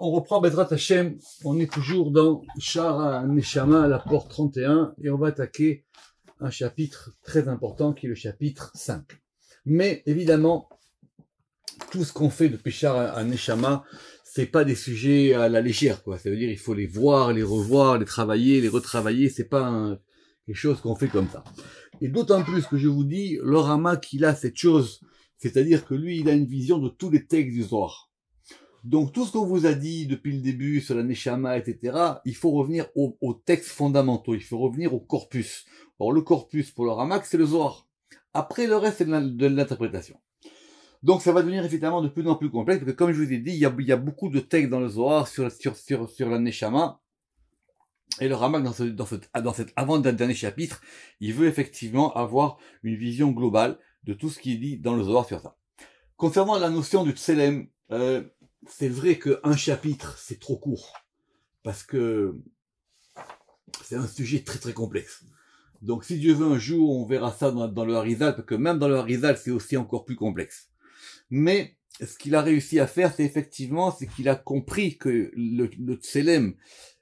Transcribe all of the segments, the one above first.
On reprend Bédrat Hashem, on est toujours dans Shara Neshama, la porte 31, et on va attaquer un chapitre très important qui est le chapitre 5. Mais évidemment, tout ce qu'on fait depuis à Neshama, c'est pas des sujets à la légère, quoi. Ça veut dire, il faut les voir, les revoir, les travailler, les retravailler, c'est pas un, quelque chose qu'on fait comme ça. Et d'autant plus que je vous dis, le Rama qu'il a cette chose, c'est-à-dire que lui, il a une vision de tous les textes du Zohar. Donc tout ce qu'on vous a dit depuis le début sur la Neshama, etc., il faut revenir aux textes fondamentaux, il faut revenir au corpus. Or le corpus pour le Ramak, c'est le Zohar. Après le reste, c'est de l'interprétation. Donc ça va devenir évidemment de plus en plus complexe, parce que comme je vous ai dit, il y a, beaucoup de textes dans le Zohar sur, sur, sur, la et le Ramak, dans, ce, dans, ce, cet avant-dernier chapitre, il veut effectivement avoir une vision globale de tout ce qui est dit dans le Zohar sur ça. Concernant la notion du Tselem, euh, c'est vrai qu'un chapitre, c'est trop court, parce que c'est un sujet très très complexe. Donc si Dieu veut un jour, on verra ça dans, le Harizal, parce que même dans le Harizal, c'est aussi encore plus complexe. Mais ce qu'il a réussi à faire, c'est effectivement, c'est qu'il a compris que le, le Tselem,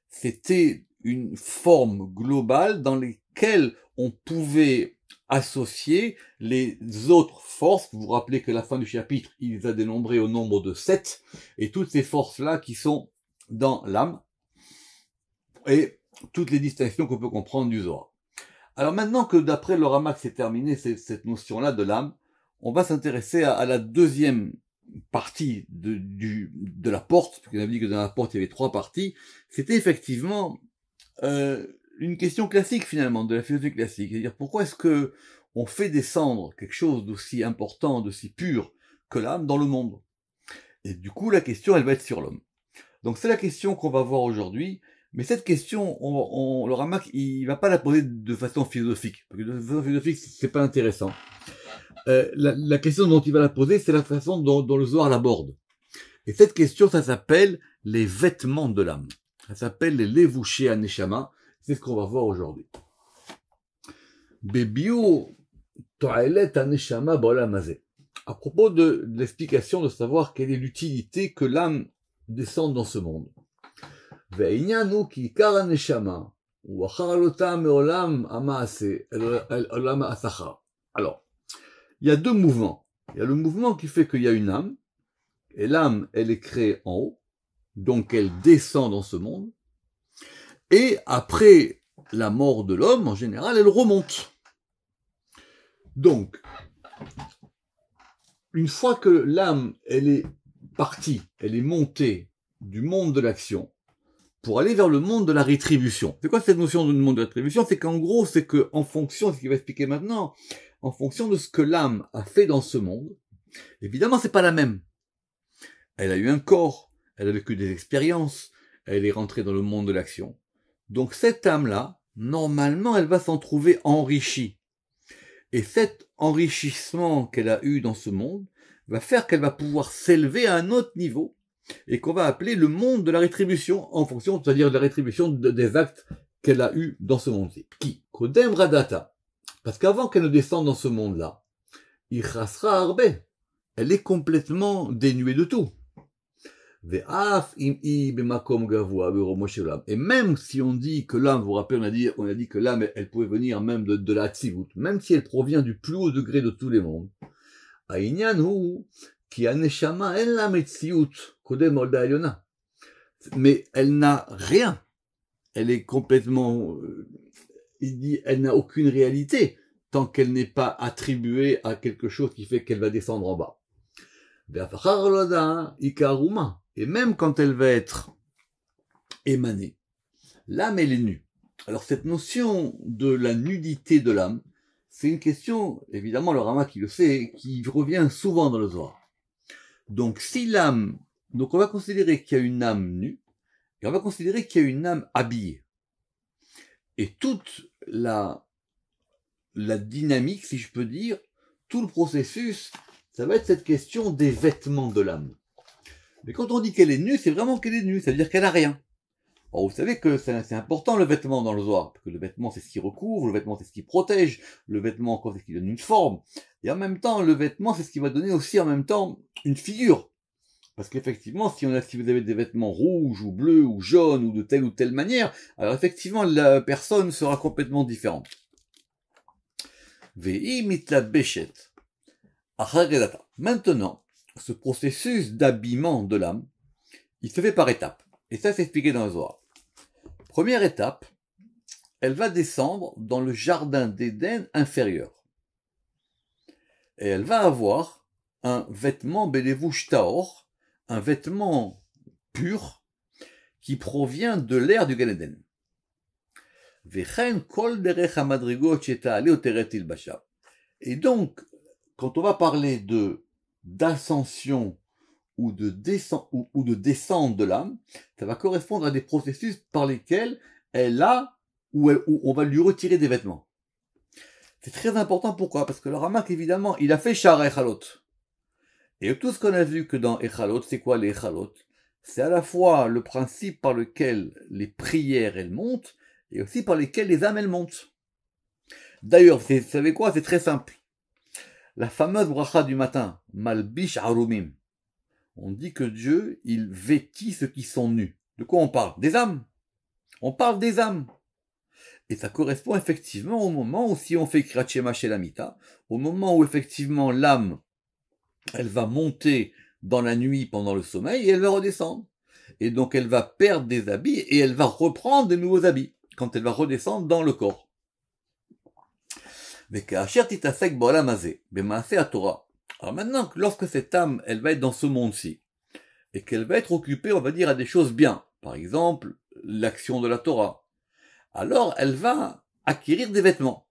c'était une forme globale dans laquelle on pouvait associer les autres forces. Vous vous rappelez que la fin du chapitre, il les a dénombrées au nombre de sept, et toutes ces forces-là qui sont dans l'âme, et toutes les distinctions qu'on peut comprendre du Zohar. Alors maintenant que d'après le Ramak c'est terminé cette notion-là de l'âme, on va s'intéresser à, la deuxième partie de, du, de la porte, parce qu'on a dit que dans la porte il y avait trois parties, c'était effectivement euh, une question classique finalement de la philosophie classique, c'est-à-dire pourquoi est-ce que on fait descendre quelque chose d'aussi important, d'aussi pur que l'âme dans le monde Et du coup, la question, elle va être sur l'homme. Donc c'est la question qu'on va voir aujourd'hui, mais cette question, on, le Ramac, il va pas la poser de façon philosophique, parce que de façon philosophique, c'est pas intéressant. Euh, la, question dont il va la poser, c'est la façon dont, le Zohar l'aborde. Et cette question, ça s'appelle les vêtements de l'âme. Ça s'appelle les levouché à c'est ce qu'on va voir aujourd'hui. À propos de l'explication de savoir quelle est l'utilité que l'âme descende dans ce monde. Alors, il y a deux mouvements. Il y a le mouvement qui fait qu'il y a une âme, et l'âme, elle est créée en haut, donc elle descend dans ce monde. Et après la mort de l'homme, en général, elle remonte. Donc, une fois que l'âme, elle est partie, elle est montée du monde de l'action pour aller vers le monde de la rétribution. C'est quoi cette notion de monde de rétribution C'est qu'en gros, c'est que en fonction, ce qu'il va expliquer maintenant, en fonction de ce que l'âme a fait dans ce monde, évidemment, c'est pas la même. Elle a eu un corps, elle a vécu des expériences, elle est rentrée dans le monde de l'action. Donc cette âme-là, normalement, elle va s'en trouver enrichie. Et cet enrichissement qu'elle a eu dans ce monde va faire qu'elle va pouvoir s'élever à un autre niveau et qu'on va appeler le monde de la rétribution en fonction, c'est-à-dire de la rétribution des actes qu'elle a eu dans ce monde-ci. Qui Kodem Radata. Parce qu'avant qu'elle ne descende dans ce monde-là, Ichasra Arbe, elle est complètement dénuée de tout. Et même si on dit que l'âme, vous vous rappelez, on a dit, on a dit que l'âme, elle, pouvait venir même de, de la tziout même si elle provient du plus haut degré de tous les mondes. Mais elle n'a rien. Elle est complètement, euh, il dit, elle n'a aucune réalité tant qu'elle n'est pas attribuée à quelque chose qui fait qu'elle va descendre en bas. Et même quand elle va être émanée, l'âme, elle est nue. Alors cette notion de la nudité de l'âme, c'est une question, évidemment, le Rama qui le sait, qui revient souvent dans le Zohar. Donc si l'âme, donc on va considérer qu'il y a une âme nue, et on va considérer qu'il y a une âme habillée. Et toute la, la dynamique, si je peux dire, tout le processus, ça va être cette question des vêtements de l'âme. Mais quand on dit qu'elle est nue, c'est vraiment qu'elle est nue, ça veut dire qu'elle n'a rien. vous savez que c'est important le vêtement dans le zoo, parce que le vêtement c'est ce qui recouvre, le vêtement c'est ce qui protège, le vêtement encore c'est ce qui donne une forme, et en même temps le vêtement c'est ce qui va donner aussi en même temps une figure. Parce qu'effectivement, si si vous avez des vêtements rouges ou bleus ou jaunes ou de telle ou telle manière, alors effectivement la personne sera complètement différente. la Maintenant, ce processus d'habillement de l'âme, il se fait par étapes. Et ça, c'est expliqué dans le Zohar. Première étape, elle va descendre dans le jardin d'Éden inférieur. Et elle va avoir un vêtement un vêtement pur, qui provient de l'air du Gan Eden. Et donc, quand on va parler de d'ascension ou de, descente de l'âme, ça va correspondre à des processus par lesquels elle a ou, on va lui retirer des vêtements. C'est très important, pourquoi Parce que le Ramak, évidemment, il a fait à Echalot. Et tout ce qu'on a vu que dans Echalot, c'est quoi l'Echalot C'est à la fois le principe par lequel les prières, elles montent, et aussi par lesquelles les âmes, elles montent. D'ailleurs, vous savez quoi C'est très simple. La fameuse bracha du matin, Malbish arumim, On dit que Dieu, il vêtit ceux qui sont nus. De quoi on parle Des âmes. On parle des âmes. Et ça correspond effectivement au moment où si on fait Krachema Shelamita, au moment où effectivement l'âme, elle va monter dans la nuit pendant le sommeil et elle va redescendre. Et donc elle va perdre des habits et elle va reprendre des nouveaux habits quand elle va redescendre dans le corps. Alors maintenant, lorsque cette âme, elle va être dans ce monde-ci, et qu'elle va être occupée, on va dire, à des choses bien, par exemple, l'action de la Torah, alors elle va acquérir des vêtements.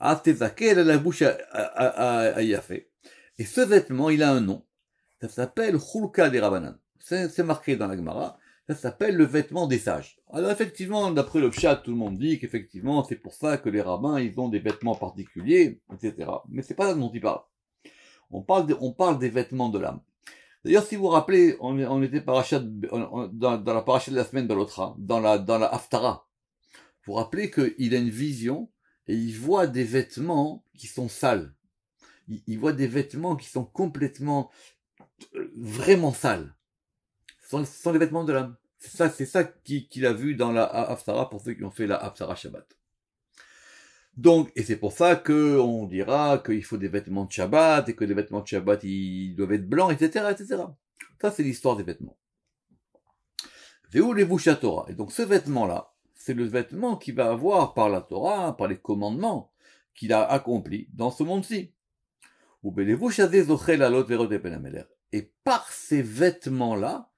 Ah, a la bouche à, Et ce vêtement, il a un nom. Ça s'appelle Hulka des Rabanan. C'est marqué dans la Gemara. Ça s'appelle le vêtement des sages. Alors effectivement, d'après le chat, tout le monde dit qu'effectivement, c'est pour ça que les rabbins, ils ont des vêtements particuliers, etc. Mais c'est pas ça dont il parle. On parle, on parle des vêtements de l'âme. D'ailleurs, si vous vous rappelez, on, était dans, la paracha de la semaine de l'autre, hein, dans la, dans la Haftara. Vous vous rappelez qu'il a une vision et il voit des vêtements qui sont sales. Il, voit des vêtements qui sont complètement, euh, vraiment sales sans sont les vêtements de l'âme. Ça, c'est ça qu'il qui a vu dans la haftara pour ceux qui ont fait la haftara Shabbat. Donc, et c'est pour ça que on dira qu'il faut des vêtements de Shabbat et que les vêtements de Shabbat ils doivent être blancs, etc., etc. Ça, c'est l'histoire des vêtements. où les Torah. Et donc, ce vêtement-là, c'est le vêtement qu'il va avoir par la Torah, par les commandements qu'il a accomplis dans ce monde-ci. Et par ces vêtements-là,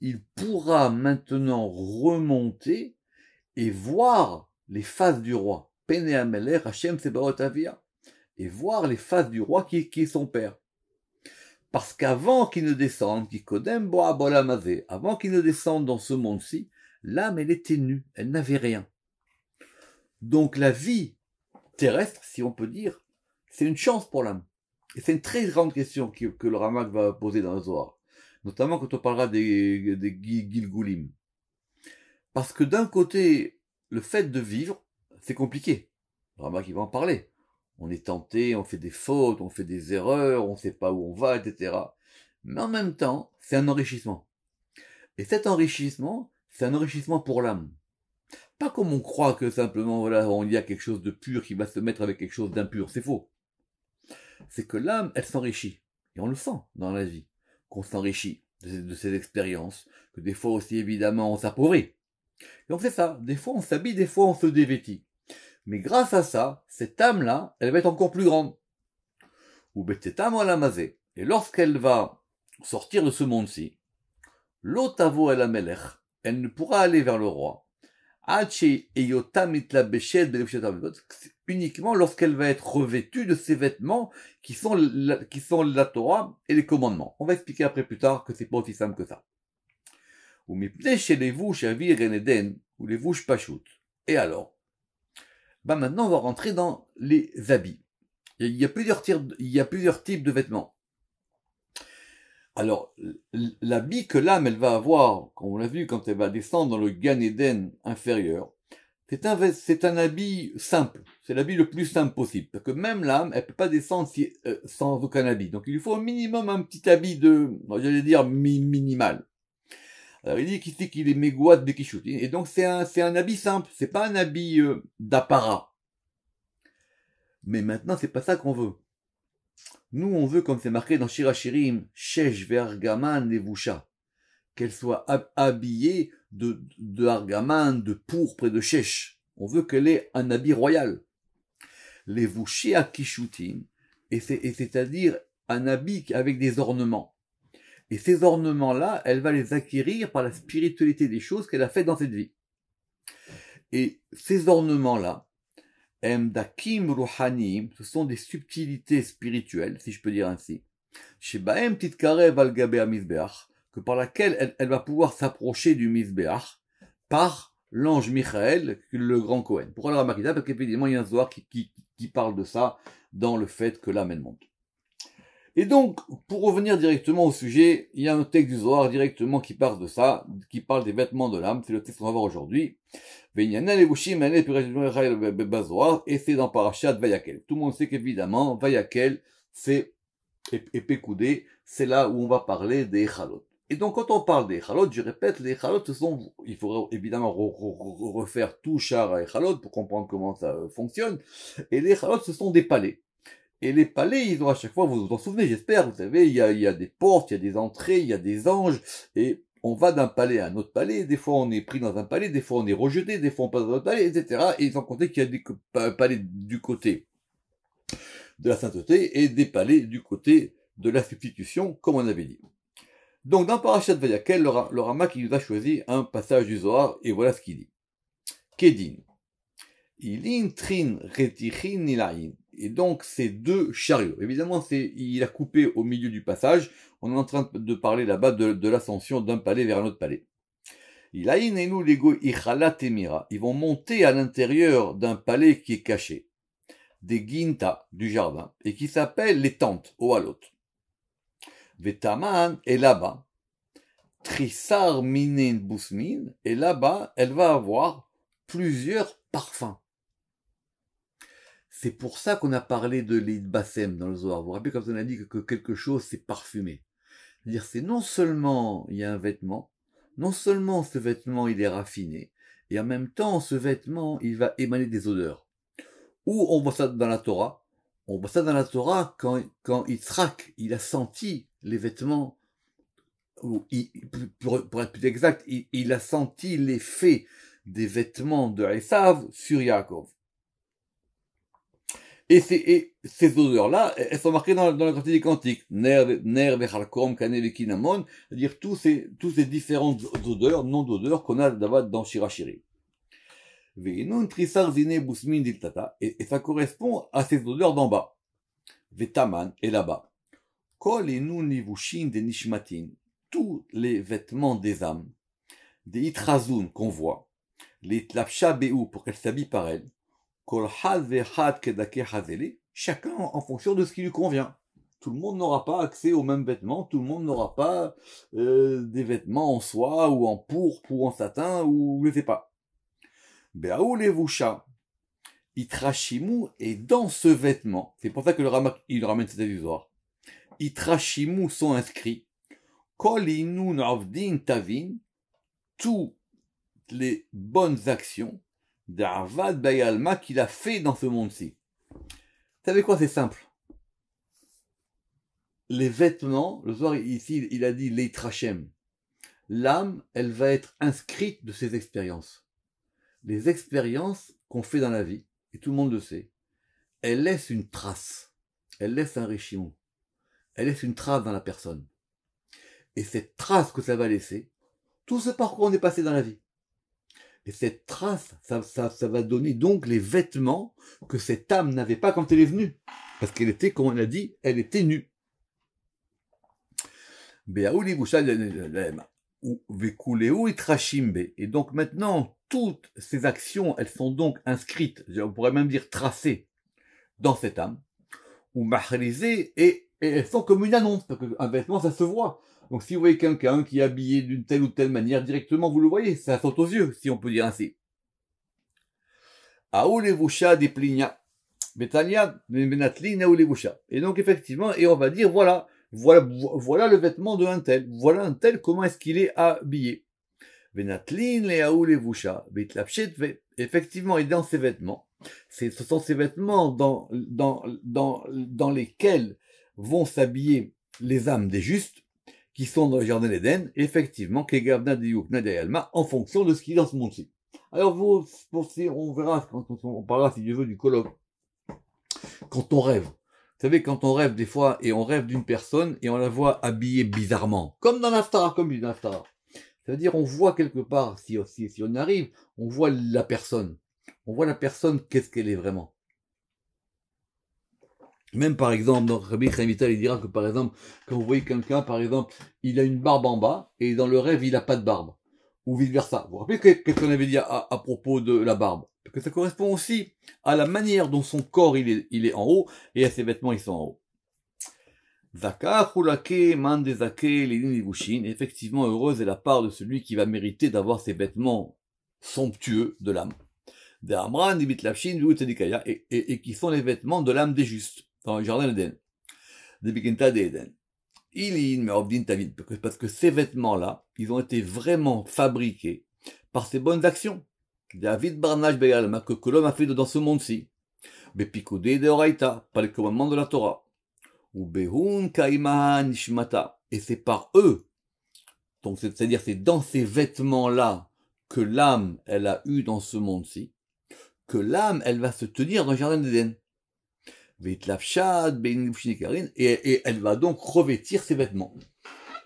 il pourra maintenant remonter et voir les faces du roi. Et voir les faces du roi qui, est son père. Parce qu'avant qu'il ne descende, avant qu'il ne descende dans ce monde-ci, l'âme, elle était nue, elle n'avait rien. Donc la vie terrestre, si on peut dire, c'est une chance pour l'âme. Et c'est une très grande question que, le Ramak va poser dans le Zohar notamment quand on parlera des, des Gilgulim. Parce que d'un côté, le fait de vivre, c'est compliqué. Rama qui va en parler. On est tenté, on fait des fautes, on fait des erreurs, on ne sait pas où on va, etc. Mais en même temps, c'est un enrichissement. Et cet enrichissement, c'est un enrichissement pour l'âme. Pas comme on croit que simplement, voilà, on y a quelque chose de pur qui va se mettre avec quelque chose d'impur. C'est faux. C'est que l'âme, elle s'enrichit. Et on le sent dans la vie, qu'on s'enrichit de ces expériences, que des fois aussi évidemment on s'appauvrit. Donc c'est ça, des fois on s'habille, des fois on se dévêtit. Mais grâce à ça, cette âme-là, elle va être encore plus grande. Ou mazer. Et lorsqu'elle va sortir de ce monde-ci, l'otavo a amelech, elle ne pourra aller vers le roi, uniquement lorsqu'elle va être revêtue de ses vêtements qui sont, la, qui sont la Torah et les commandements. On va expliquer après plus tard que c'est pas aussi simple que ça. Ou chez les ou les vouches Et alors bah Maintenant, on va rentrer dans les habits. il y a plusieurs types de vêtements. Alors, l'habit que l'âme, elle va avoir, comme on l'a vu, quand elle va descendre dans le Gan Eden inférieur, c'est un, c'est un habit simple. C'est l'habit le plus simple possible. Parce que même l'âme, elle peut pas descendre euh, sans aucun habit. Donc, il lui faut au minimum un petit habit de, j'allais dire, minimal. Alors, il dit qu'ici qu'il est de Et donc, c'est un, c'est un habit simple. C'est pas un habit euh, d'apparat. Mais maintenant, c'est pas ça qu'on veut. Nous, on veut, comme c'est marqué dans Shirachirim, Shesh vergaman voucha qu'elle soit habillée de, de argaman, de pourpre et de chèche On veut qu'elle ait un habit royal. Levushia kishutim, et c'est-à-dire un habit avec des ornements. Et ces ornements-là, elle va les acquérir par la spiritualité des choses qu'elle a faites dans cette vie. Et ces ornements-là, ce sont des subtilités spirituelles, si je peux dire ainsi. chez Shebaem Titkarev al que par laquelle elle, va pouvoir s'approcher du Mizbeach par l'ange Michael, le grand Cohen. Pourquoi la Ramakita Parce qu'effectivement, il y a un Zohar qui, qui, qui, parle de ça dans le fait que elle monte. Et donc, pour revenir directement au sujet, il y a un texte du Zohar directement qui parle de ça, qui parle des vêtements de l'âme, c'est le texte qu'on va voir aujourd'hui. Et c'est dans Parashat Vayakel. Tout le monde sait qu'évidemment, Vayakel, c'est épée c'est là où on va parler des Khalot. Et donc, quand on parle des Khalot, je répète, les Khalot ce sont, il faudrait évidemment refaire tout char à Echalot pour comprendre comment ça fonctionne. Et les Khalot ce sont des palais. Et les palais, ils ont à chaque fois, vous vous en souvenez, j'espère, vous savez, il y a, il y a des portes, il y a des entrées, il y a des anges, et on va d'un palais à un autre palais, des fois on est pris dans un palais, des fois on est rejeté, des fois on passe dans un autre palais, etc. Et ils ont compté qu'il y a des palais du côté de la sainteté et des palais du côté de la substitution, comme on avait dit. Donc dans Parashat Vayakel, le Rama qui nous a choisi un passage du Zohar, et voilà ce qu'il dit. Kedin. Ilin trin retichin ilain et donc ces deux chariots. Évidemment, il a coupé au milieu du passage. On est en train de parler là-bas de, l'ascension d'un palais vers un autre palais. Ils vont monter à l'intérieur d'un palais qui est caché, des guintas du jardin, et qui s'appelle les tentes, halot. Vetaman est là-bas. Trissar minin busmin, et là-bas, elle va avoir plusieurs parfums. C'est pour ça qu'on a parlé de Lid Bassem dans le Zohar. Vous vous rappelez quand on a dit que quelque chose c'est parfumé. C'est-à-dire c'est non seulement il y a un vêtement, non seulement ce vêtement il est raffiné, et en même temps ce vêtement il va émaner des odeurs. Ou on voit ça dans la Torah, on voit ça dans la Torah quand, quand traque, il a senti les vêtements, pour, être plus exact, il, a senti l'effet des vêtements de Esav sur Yaakov. Et ces, ces odeurs-là, elles sont marquées dans, la quantité quantique. « cantiques. Nerve, nerve, halkom, C'est-à-dire tous ces, tous ces différentes odeurs, non d'odeurs qu'on a d'abord dans Shirachiri. Veinun zine diltata. Et ça correspond à ces odeurs d'en bas. Vetaman est là-bas. Kol de nishmatin. Tous les vêtements des âmes. Des itrazun qu'on voit. Les tlapsha pour qu'elles s'habillent par elles chacun en fonction de ce qui lui convient. Tout le monde n'aura pas accès aux mêmes vêtements, tout le monde n'aura pas euh, des vêtements en soie ou en pourpre ou en satin ou je ne sais pas. Beaulevusha, Itrashimu est dans ce vêtement. C'est pour ça que le Ramak, il ramène cet avisoire. Itrashimu sont inscrits. Tavin, toutes les bonnes actions d'Avad Bayalma qu'il a fait dans ce monde-ci. Vous savez quoi, c'est simple. Les vêtements, le soir ici, il a dit les trachem. L'âme, elle va être inscrite de ses expériences. Les expériences qu'on fait dans la vie, et tout le monde le sait, elles laissent une trace. Elles laissent un régime Elles laissent une trace dans la personne. Et cette trace que ça va laisser, tout ce parcours qu'on est passé dans la vie, et cette trace, ça, ça, va donner donc les vêtements que cette âme n'avait pas quand elle est venue. Parce qu'elle était, comme on a dit, elle était nue. Et donc maintenant, toutes ces actions, elles sont donc inscrites, on pourrait même dire tracées, dans cette âme, ou mahrisées, et, et elles sont comme une annonce, parce qu'un vêtement, ça se voit. Donc si vous voyez quelqu'un qui est habillé d'une telle ou telle manière, directement vous le voyez, ça saute aux yeux, si on peut dire ainsi. Aoulevoucha des pligna. Betania, Et donc effectivement, et on va dire, voilà, voilà, voilà le vêtement d'un tel, voilà un tel, comment est-ce qu'il est habillé. Benatlin, et Effectivement, et dans ses vêtements, ce sont ces vêtements dans, dans, dans, dans lesquels vont s'habiller les âmes des justes, qui sont dans le jardin d'Éden, effectivement, Kegavna Alma, en fonction de ce qui a dans ce monde-ci. Alors, vous, pour, on verra, quand on, on parlera, si Dieu veut, du colloque. Quand on rêve. Vous savez, quand on rêve des fois, et on rêve d'une personne, et on la voit habillée bizarrement. Comme dans l'Aftar, comme dans Aftar. C'est-à-dire, on voit quelque part, si, si, si on arrive, on voit la personne. On voit la personne, qu'est-ce qu'elle est vraiment. Même par exemple, dans Rabbi il dira que par exemple, quand vous voyez quelqu'un, par exemple, il a une barbe en bas et dans le rêve, il n'a pas de barbe. Ou vice versa. Vous vous rappelez qu'est-ce qu'on avait dit à, propos de la barbe Parce Que ça correspond aussi à la manière dont son corps il est, en haut et à ses vêtements ils sont en haut. Zaka, Hulake, Mandezake, Effectivement, heureuse est la part de celui qui va mériter d'avoir ses vêtements somptueux de l'âme. Des et, et qui sont les vêtements de l'âme des justes dans le jardin d'Éden, de Bikinta d'Éden. Ilin parce que ces vêtements-là, ils ont été vraiment fabriqués par ces bonnes actions. David Barnage Beyalma, que l'homme a fait dans ce monde-ci. de par les commandements de la Torah. Ou Et c'est par eux, donc c'est-à-dire c'est dans ces vêtements-là que l'âme, elle a eu dans ce monde-ci, que l'âme, elle va se tenir dans le jardin d'Éden et, elle va donc revêtir ses vêtements.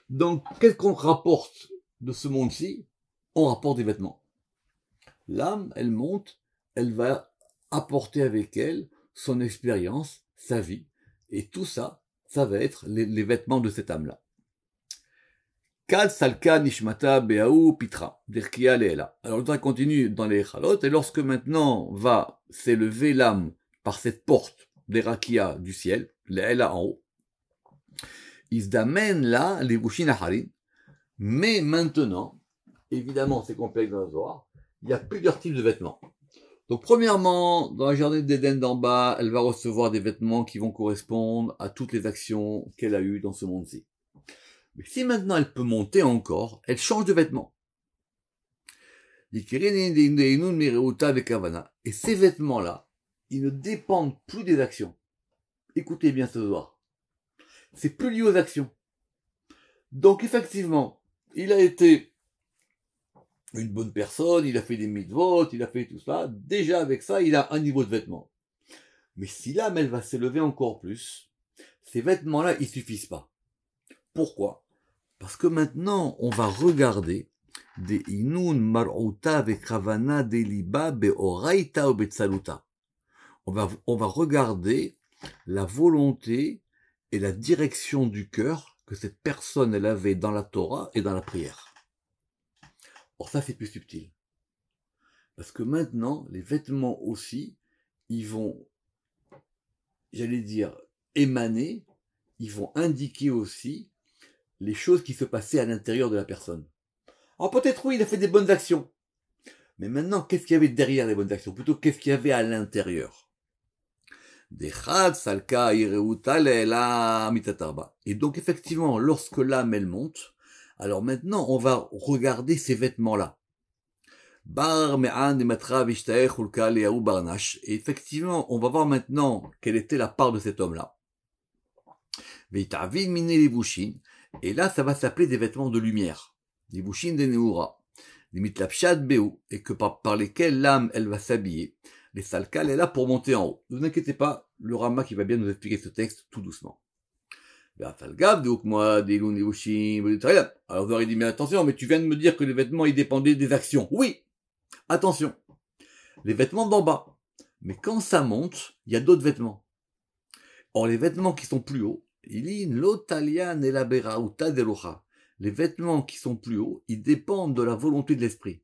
Donc, qu'est-ce qu'on rapporte de ce monde-ci On rapporte des vêtements. L'âme, elle monte, elle va apporter avec elle son expérience, sa vie, et tout ça, ça va être les, vêtements de cette âme-là. nishmata Alors le temps continue dans les halot, et lorsque maintenant va s'élever l'âme par cette porte des rakia du ciel, là en haut. Ils Isdamen là, les Harin. Mais maintenant, évidemment, c'est complexe dans le il y a plusieurs types de vêtements. Donc, premièrement, dans la journée d'Éden d'en bas, elle va recevoir des vêtements qui vont correspondre à toutes les actions qu'elle a eues dans ce monde-ci. Mais si maintenant elle peut monter encore, elle change de vêtements. Et ces vêtements-là ils ne dépendent plus des actions. Écoutez bien ce soir. C'est plus lié aux actions. Donc effectivement, il a été une bonne personne, il a fait des mises-votes, il a fait tout ça. Déjà avec ça, il a un niveau de vêtements. Mais si l'âme, elle va s'élever encore plus, ces vêtements-là, ils suffisent pas. Pourquoi Parce que maintenant, on va regarder des inun mar'outa ve kravana deliba oraita ou on va, regarder la volonté et la direction du cœur que cette personne elle avait dans la Torah et dans la prière. Or ça c'est plus subtil. Parce que maintenant, les vêtements aussi, ils vont, j'allais dire, émaner, ils vont indiquer aussi les choses qui se passaient à l'intérieur de la personne. Alors peut-être oui, il a fait des bonnes actions. Mais maintenant, qu'est-ce qu'il y avait derrière les bonnes actions Plutôt, qu'est-ce qu'il y avait à l'intérieur et donc effectivement, lorsque l'âme elle monte, alors maintenant on va regarder ces vêtements-là. Bar Et effectivement, on va voir maintenant quelle était la part de cet homme-là. Et là, ça va s'appeler des vêtements de lumière. de Neura. Limite beu et que par, par lesquels l'âme, elle va s'habiller. Les salcales est là pour monter en haut. Ne vous inquiétez pas, le Rama qui va bien nous expliquer ce texte tout doucement. Alors vous aurez dit, mais attention, mais tu viens de me dire que les vêtements, ils dépendaient des actions. Oui, attention, les vêtements d'en bas. Mais quand ça monte, il y a d'autres vêtements. Or, les vêtements qui sont plus hauts, il les vêtements qui sont plus hauts, ils dépendent de la volonté de l'esprit.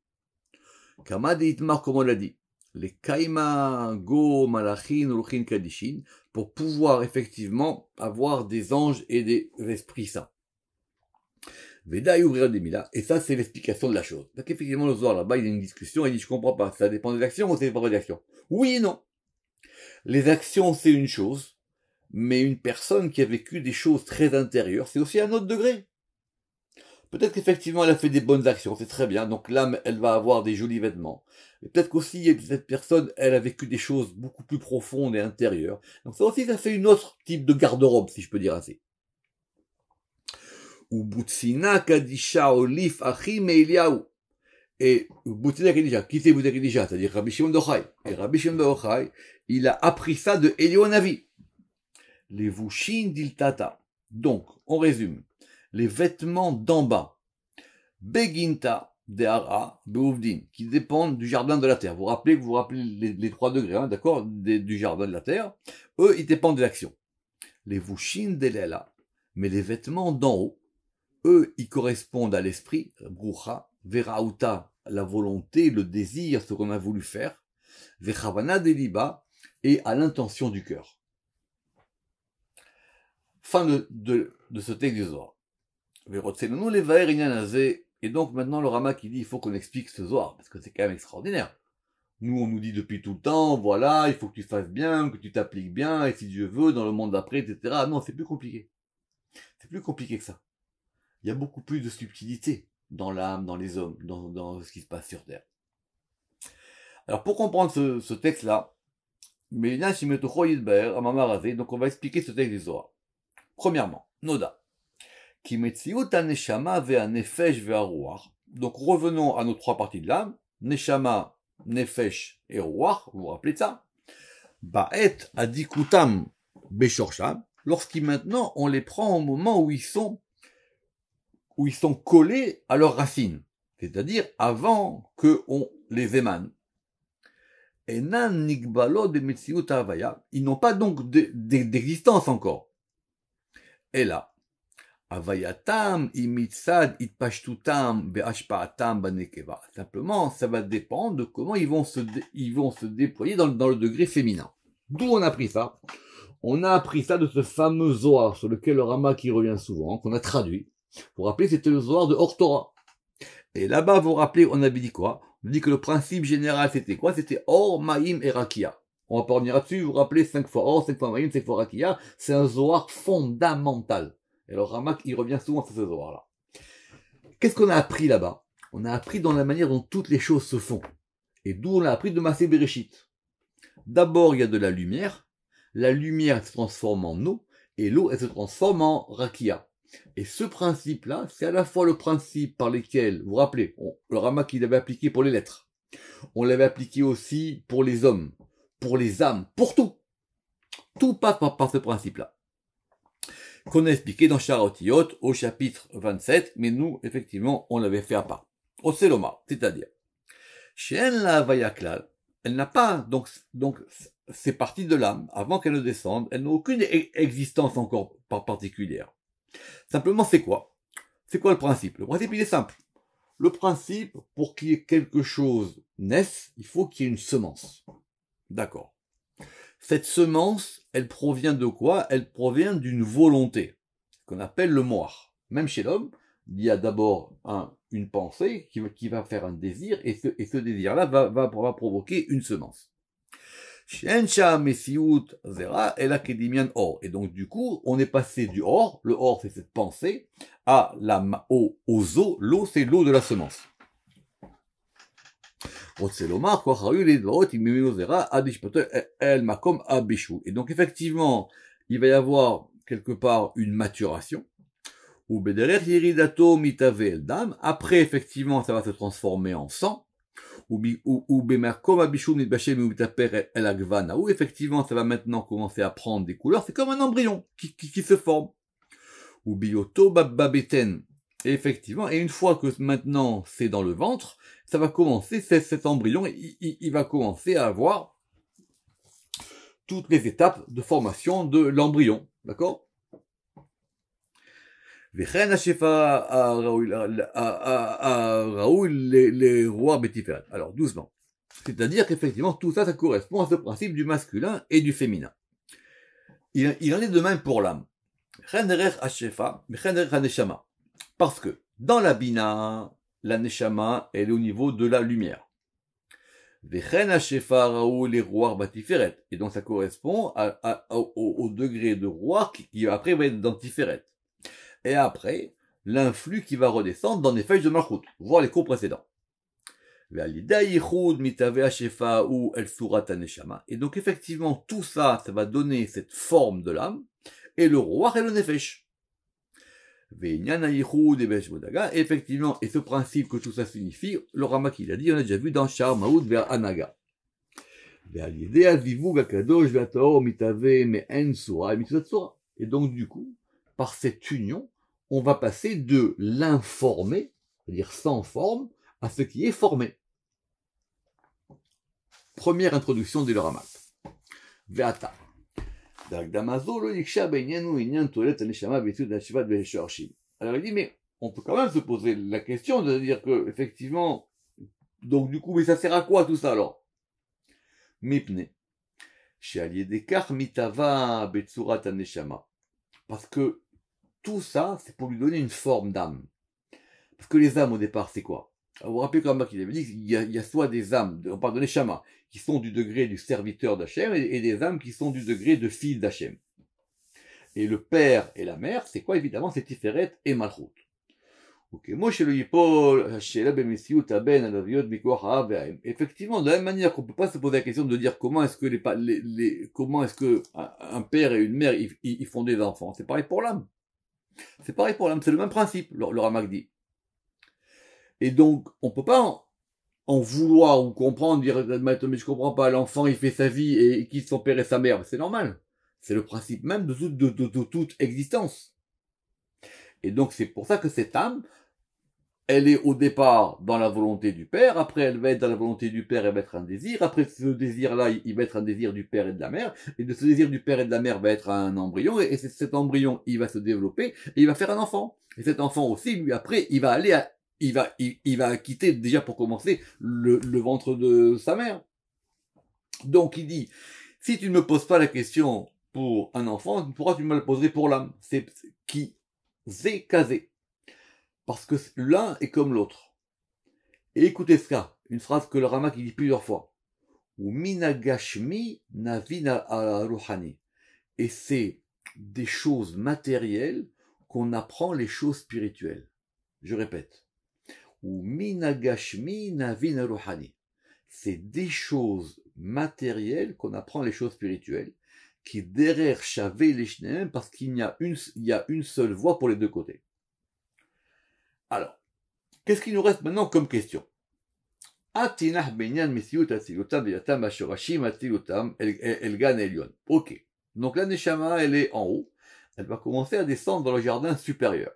Kamad comme on l'a dit, les Kaima, Go, Malachin, Kadishin, pour pouvoir effectivement avoir des anges et des esprits saints. Veda et ouvrir des et ça c'est l'explication de la chose. Donc effectivement, le soir là-bas, il y a une discussion, il dit je comprends pas, ça dépend des actions ou ça pas des actions Oui et non. Les actions c'est une chose, mais une personne qui a vécu des choses très intérieures, c'est aussi un autre degré. Peut-être qu'effectivement, elle a fait des bonnes actions, c'est très bien. Donc l'âme, elle va avoir des jolis vêtements. Mais peut-être qu'aussi, cette personne, elle a vécu des choses beaucoup plus profondes et intérieures. Donc ça aussi, ça fait une autre type de garde-robe, si je peux dire assez. « Ubutsina Kadisha Olif Achim Eliaou. Et Ubutsina Kadisha, qui c'est Ubutsina Kadisha C'est-à-dire Rabbi Shimon Dochai. Et Rabbi Shimon Dochai, il a appris ça de Navi. Les Vushin Diltata. Donc, on résume les vêtements d'en bas. Beginta de qui dépendent du jardin de la terre. Vous rappelez, que vous rappelez les, trois degrés, hein, d'accord, du jardin de la terre. Eux, ils dépendent de l'action. Les Vushin Delela, mais les vêtements d'en haut, eux, ils correspondent à l'esprit, Brucha, Verauta, la volonté, le désir, ce qu'on a voulu faire, Vechavana Deliba, et à l'intention du cœur. Fin de, ce texte du soir. Et donc maintenant le Rama qui dit il faut qu'on explique ce soir parce que c'est quand même extraordinaire. Nous, on nous dit depuis tout le temps, voilà, il faut que tu fasses bien, que tu t'appliques bien, et si Dieu veut, dans le monde d'après, etc. Non, c'est plus compliqué. C'est plus compliqué que ça. Il y a beaucoup plus de subtilité dans l'âme, dans les hommes, dans, dans, ce qui se passe sur Terre. Alors, pour comprendre ce, texte-là, donc on va expliquer ce texte des Zohar. Premièrement, Noda qui neshama nefesh Donc revenons à nos trois parties de l'âme, neshama, nefesh et roar, vous vous rappelez de ça Ba'et adikutam beshorsham, lorsqu'ils maintenant on les prend au moment où ils sont où ils sont collés à leurs racines, c'est-à-dire avant que on les émane. Ils n'ont pas donc d'existence encore. Et là, Avayatam imitsad itpashtutam behashpaatam, banekeva. Simplement, ça va dépendre de comment ils vont se, ils vont se déployer dans, le degré féminin. D'où on a pris ça On a appris ça de ce fameux Zohar sur lequel le Rama qui revient souvent, qu'on a traduit. Vous vous rappelez, c'était le Zohar de Hortora. Et là-bas, vous vous rappelez, on avait dit quoi On dit que le principe général, c'était quoi C'était Or, Mahim et Rakia. On va pas revenir là-dessus, vous vous rappelez, 5 fois Or, 5 fois Maïm, 5 fois Rakia. C'est un Zohar fondamental. Et alors Ramak, il revient souvent à ce Zohar là. Qu'est-ce qu'on a appris là-bas On a appris dans la manière dont toutes les choses se font. Et d'où on a appris de Massé Bereshit. D'abord, il y a de la lumière. La lumière se transforme en eau. Et l'eau, elle se transforme en rakia. Et ce principe-là, c'est à la fois le principe par lequel, vous vous rappelez, le Ramak, il l'avait appliqué pour les lettres. On l'avait appliqué aussi pour les hommes, pour les âmes, pour tout. Tout passe par ce principe-là qu'on a expliqué dans Charotillot au chapitre 27, mais nous, effectivement, on l'avait fait à part. Oseloma, c'est-à-dire, Shen la Vayaklal, elle n'a pas, donc, donc, ces parties de l'âme, avant qu'elle ne descende, elle n'a aucune e-, existence encore particulière. Simplement, c'est quoi? C'est quoi le principe? Le principe, il est simple. Le principe, pour qu'il y ait quelque chose naisse, il faut qu'il y ait une semence. D'accord. Cette semence, elle provient de quoi Elle provient d'une volonté, qu'on appelle le moi. Même chez l'homme, il y a d'abord une pensée qui, va faire un désir, et ce, désir-là va, va, provoquer une semence. Et donc du coup, on est passé du or, le or c'est cette pensée, à la, au, aux eaux, l'eau c'est l'eau de la semence. Eh, Et donc effectivement, il va y avoir quelque part une maturation. Ou Après effectivement, ça va se transformer en sang. Ou Ou effectivement, ça va maintenant commencer à prendre des couleurs. C'est comme un embryon qui, se forme. Ou bioto babeten et effectivement, et une fois que maintenant c'est dans le ventre, ça va commencer, cet embryon, il, va commencer à avoir toutes les étapes de formation de l'embryon. D'accord Raoul les rois alors, doucement. C'est-à-dire qu'effectivement, tout ça, ça correspond à ce principe du masculin et du féminin. Il, en est de même pour l'âme. Parce que dans la Bina, la Neshama, est au niveau de la lumière. Et donc ça correspond au, degré de roi qui, après va être dans Tiferet. Et après, l'influx qui va redescendre dans les feuilles de Malchut, Voir les cours précédents. Et donc effectivement, tout ça, ça va donner cette forme de l'âme, et le roi est le nefesh. Effectivement, et ce principe que tout ça signifie, le Rama qui l'a dit, on a déjà vu dans Shar vers Anaga. Et donc, du coup, par cette union, on va passer de l'informé, c'est-à-dire sans forme, à ce qui est formé. Première introduction de l'oramak. Veata. Alors il dit, mais on peut quand même se poser la question de dire que, effectivement, donc du coup, mais ça sert à quoi tout ça alors Mipne. mitava Parce que tout ça, c'est pour lui donner une forme d'âme. Parce que les âmes au départ, c'est quoi vous vous rappelez quand qu'il avait dit qu'il y, a soit des âmes, on parle qui sont du degré du serviteur d'Hachem et, des âmes qui sont du degré de fils d'Hachem. Et le père et la mère, c'est quoi évidemment C'est Tiferet et Malchut. Ben Effectivement, de la même manière qu'on ne peut pas se poser la question de dire comment est-ce que les, comment est-ce que un père et une mère ils, font des enfants, c'est pareil pour l'âme. C'est pareil pour l'âme, c'est le même principe, le, le dit. Et donc, on peut pas en, vouloir ou comprendre, dire, mais je comprends pas, l'enfant, il fait sa vie et, qui quitte son père et sa mère. C'est normal. C'est le principe même de, de, de, toute existence. Et donc, c'est pour ça que cette âme, elle est au départ dans la volonté du Père, après elle va être dans la volonté du Père et va être un désir, après ce désir-là, il va être un désir du Père et de la Mère, et de ce désir du Père et de la Mère va être un embryon, et cet embryon, il va se développer, et il va faire un enfant. Et cet enfant aussi, lui, après, il va aller à il va, il, va quitter déjà pour commencer le, ventre de sa mère. Donc il dit, si tu ne me poses pas la question pour un enfant, pourquoi tu me la poserais pour l'âme C'est qui C'est casé. Parce que l'un est comme l'autre. Et écoutez ça, une phrase que le Rama qui dit plusieurs fois. Ou minagashmi navina Et c'est des choses matérielles qu'on apprend les choses spirituelles. Je répète ou minagashmi C'est des choses matérielles qu'on apprend les choses spirituelles, qui derrière chavé l'ishneim, parce qu'il y, a une, y a une seule voie pour les deux côtés. Alors, qu'est-ce qui nous reste maintenant comme question Ok. Donc la Neshama, elle est en haut. Elle va commencer à descendre dans le jardin supérieur.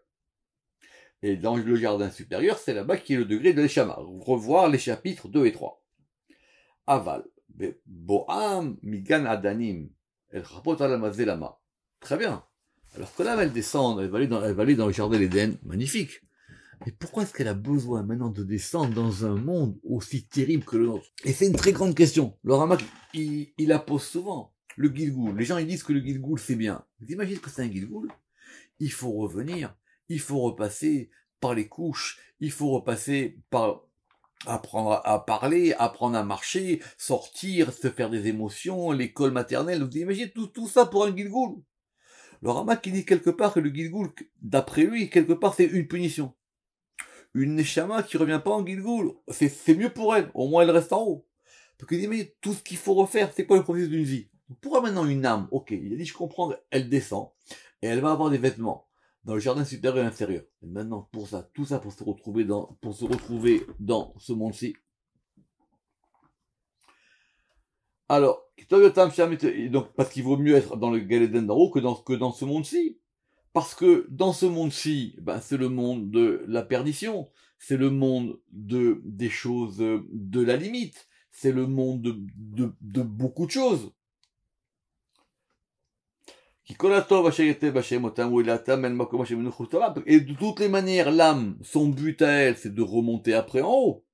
Et dans le jardin supérieur, c'est là-bas qui est le degré de l'échama. Revoir les chapitres 2 et 3. Aval. Boam migan adanim. El lama. Très bien. Alors que là, elle descend, elle va aller dans, le jardin d'Éden. Magnifique. Mais pourquoi est-ce qu'elle a besoin maintenant de descendre dans un monde aussi terrible que le nôtre Et c'est une très grande question. Le Ramak, il, la pose souvent. Le Gilgoul. Les gens, ils disent que le Gilgoul, c'est bien. Vous imaginez que c'est un Gilgoul Il faut revenir il faut repasser par les couches, il faut repasser par apprendre à parler, apprendre à marcher, sortir, se faire des émotions, l'école maternelle, vous imaginez tout, tout ça pour un Gilgoul. Le Rama qui dit quelque part que le Gilgoul, d'après lui, quelque part c'est une punition. Une Neshama qui revient pas en Gilgoul, c'est mieux pour elle, au moins elle reste en haut. Parce qu'il dit, mais tout ce qu'il faut refaire, c'est quoi le processus d'une vie Pourquoi maintenant une âme Ok, il a dit, je comprends, elle descend, et elle va avoir des vêtements dans le jardin supérieur et inférieur. Et maintenant, pour ça, tout ça pour se retrouver dans, pour se retrouver dans ce monde-ci. Alors, donc, parce qu'il vaut mieux être dans le Galéden d'en que dans, que dans ce monde-ci. Parce que dans ce monde-ci, ben, c'est le monde de la perdition, c'est le monde de, des choses de la limite, c'est le monde de, de beaucoup de choses. Et de toutes les manières, l'âme, son but à elle, c'est de remonter après en haut.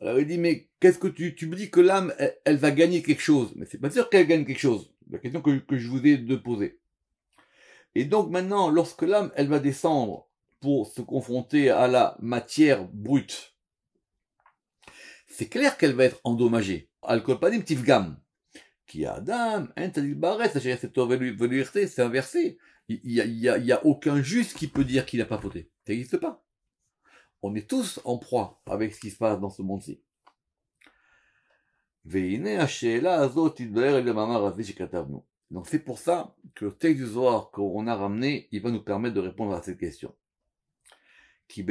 Alors il dit, mais qu'est-ce que tu, me dis que l'âme, elle, va gagner quelque chose Mais c'est pas sûr qu'elle gagne quelque chose. La question que, je vous ai de poser. Et donc maintenant, lorsque l'âme, elle va descendre pour se confronter à la matière brute, c'est clair qu'elle va être endommagée. Alcool petites tifgam qui a Adam, hein, c'est inversé. Il n'y a, il y a, il y a aucun juste qui peut dire qu'il n'a pas fauté. Ça n'existe pas. On est tous en proie avec ce qui se passe dans ce monde-ci. Donc c'est pour ça que le texte du Zohar qu'on a ramené, il va nous permettre de répondre à cette question. Parce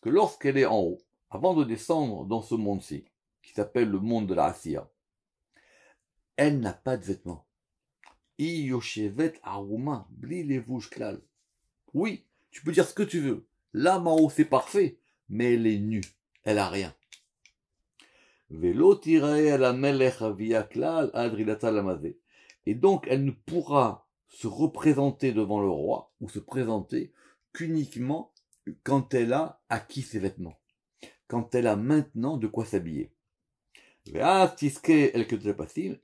que lorsqu'elle est en haut, avant de descendre dans ce monde-ci, qui s'appelle le monde de la Asiya. Elle n'a pas de vêtements. Oui, tu peux dire ce que tu veux. Là, haut, c'est parfait, mais elle est nue. Elle a rien. Et donc, elle ne pourra se représenter devant le roi ou se présenter qu'uniquement quand elle a acquis ses vêtements, quand elle a maintenant de quoi s'habiller. Ah,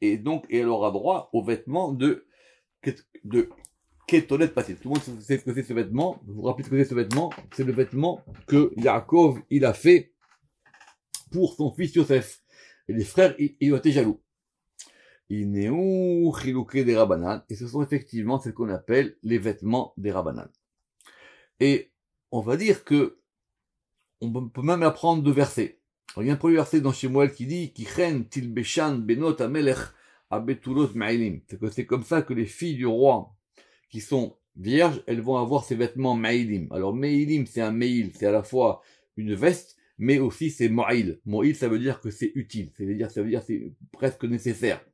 et donc, elle aura droit aux vêtements de, de Ketolet Tout le monde sait ce que c'est ce vêtement. Vous vous rappelez ce que c'est ce vêtement C'est le vêtement que Yaakov, il a fait pour son fils Yosef. Et les frères, ils ont été jaloux. des Et ce sont effectivement ce qu'on appelle les vêtements des rabananes. Et on va dire que on peut même apprendre de versets. Il y a un premier verset dans Shemuel qui dit benot amelech ma'ilim. C'est comme ça que les filles du roi qui sont vierges, elles vont avoir ces vêtements ma'ilim. Alors ma'ilim, c'est un mail, c'est à la fois une veste, mais aussi c'est ma'il. Moïl ça veut dire que c'est utile, cest veut dire, ça veut dire c'est presque nécessaire.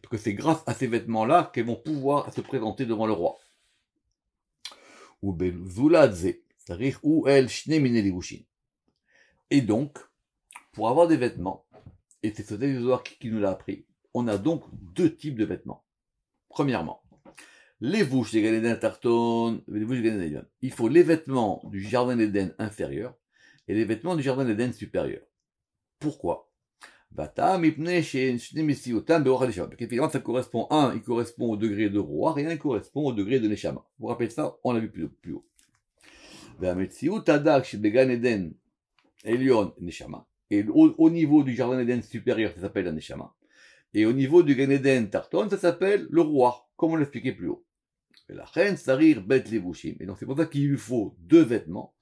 Parce que c'est grâce à ces vêtements-là qu'elles vont pouvoir se présenter devant le roi. Ou ben c'est-à-dire Et donc, pour avoir des vêtements, et c'est ce texte qui nous l'a appris, on a donc deux types de vêtements. Premièrement, les vouches des Galédens Tarton, les vouches Il faut les vêtements du jardin d'Eden inférieur et les vêtements du jardin d'Eden supérieur. Pourquoi bah, Effectivement, ça correspond, un, il correspond au degré de roi, et ne correspond au degré de Neshama. Vous vous rappelez ça, on l'a vu plus, plus haut. Bah, et au, niveau du jardin d'Éden supérieur, ça s'appelle l'aneshama. Et au niveau du Gan Eden Tarton, ça s'appelle le roi, comme on l'expliquait plus haut. Et la reine Sarir Bet Et donc c'est pour ça qu'il lui faut deux vêtements.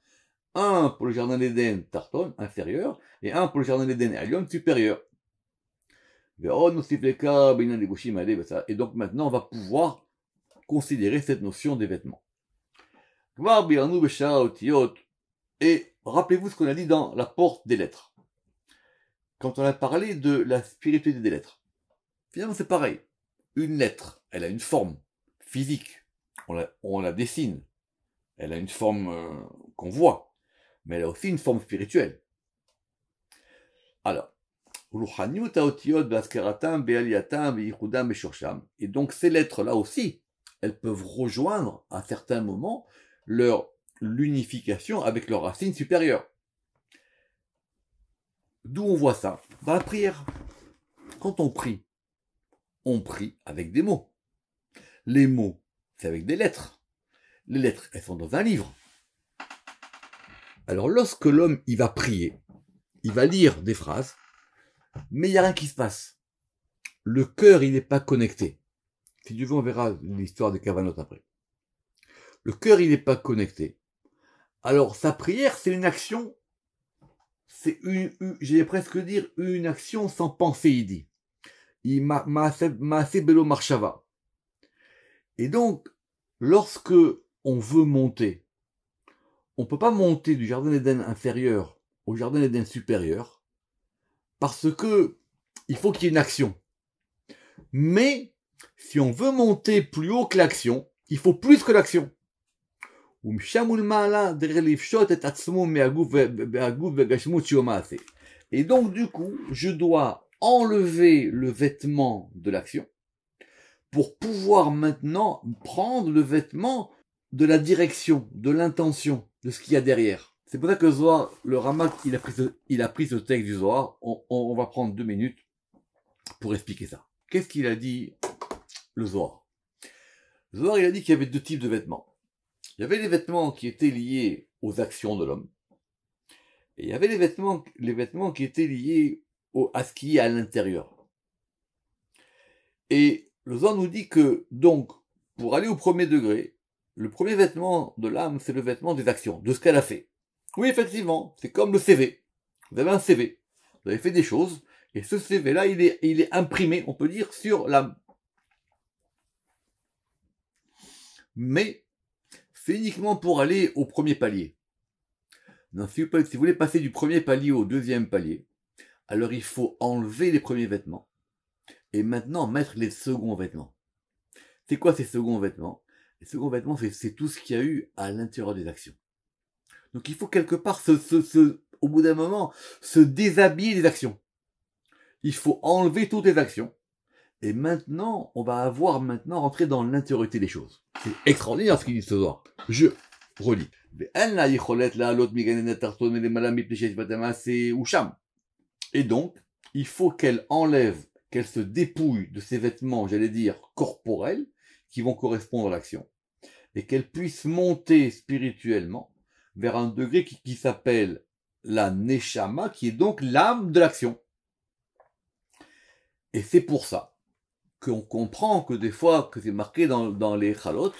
Un pour le jardin d'Éden Tarton inférieur et un pour le jardin d'Éden Alion supérieur. Ben ben et donc maintenant, on va pouvoir considérer cette notion des vêtements. Et rappelez-vous ce qu'on a dit dans la porte des lettres quand on a parlé de la spiritualité des lettres. Finalement, c'est pareil. Une lettre, elle a une forme physique. On la, dessine. Elle a une forme euh, qu'on voit. Mais elle a aussi une forme spirituelle. Alors, et donc ces lettres-là aussi, elles peuvent rejoindre à certains moments leur l'unification avec leur racines supérieure. D'où on voit ça Dans la prière. Quand on prie, on prie avec des mots. Les mots, c'est avec des lettres. Les lettres, elles sont dans un livre. Alors lorsque l'homme, il va prier, il va lire des phrases, mais il n'y a rien qui se passe. Le cœur, il n'est pas connecté. Si Dieu veut, on verra l'histoire des Cavanotes après. Le cœur, il n'est pas connecté. Alors sa prière, c'est une action c'est une, j'allais presque dire une action sans penser, il dit. Il bello marchava. Et donc, lorsque on veut monter, on ne peut pas monter du jardin d'Éden inférieur au jardin d'Éden supérieur parce que il faut qu'il y ait une action. Mais si on veut monter plus haut que l'action, il faut plus que l'action. Et donc, du coup, je dois enlever le vêtement de l'action pour pouvoir maintenant prendre le vêtement de la direction, de l'intention, de ce qu'il y a derrière. C'est pour ça que Zohar, le Ramak, il a pris ce, il a pris ce texte du Zohar. On, va prendre deux minutes pour expliquer ça. Qu'est-ce qu'il a dit, le Zohar Zohar, il a dit qu'il y avait deux types de vêtements. Il y avait les vêtements qui étaient liés aux actions de l'homme. Et il y avait les vêtements, les vêtements qui étaient liés au, à ce qui est à l'intérieur. Et Lausanne nous dit que, donc, pour aller au premier degré, le premier vêtement de l'âme, c'est le vêtement des actions, de ce qu'elle a fait. Oui, effectivement, c'est comme le CV. Vous avez un CV. Vous avez fait des choses, et ce CV-là, il est, il est imprimé, on peut dire, sur l'âme. Mais c'est uniquement pour aller au premier palier. Non, si vous, si vous voulez passer du premier palier au deuxième palier, alors il faut enlever les premiers vêtements et maintenant mettre les seconds vêtements. C'est quoi ces seconds vêtements Les seconds vêtements, c'est tout ce qu'il y a eu à l'intérieur des actions. Donc il faut quelque part, au bout d'un moment, se déshabiller des actions. Il faut enlever toutes les actions et maintenant, on va avoir maintenant rentré dans l'intériorité des choses. C'est extraordinaire ce qu'il dit ce soir. Je relis. Et donc, il faut qu'elle enlève, qu'elle se dépouille de ses vêtements, j'allais dire, corporels, qui vont correspondre à l'action. Et qu'elle puisse monter spirituellement vers un degré qui, qui s'appelle la neshama, qui est donc l'âme de l'action. Et c'est pour ça qu'on comprend que des fois, que c'est marqué dans, les halot,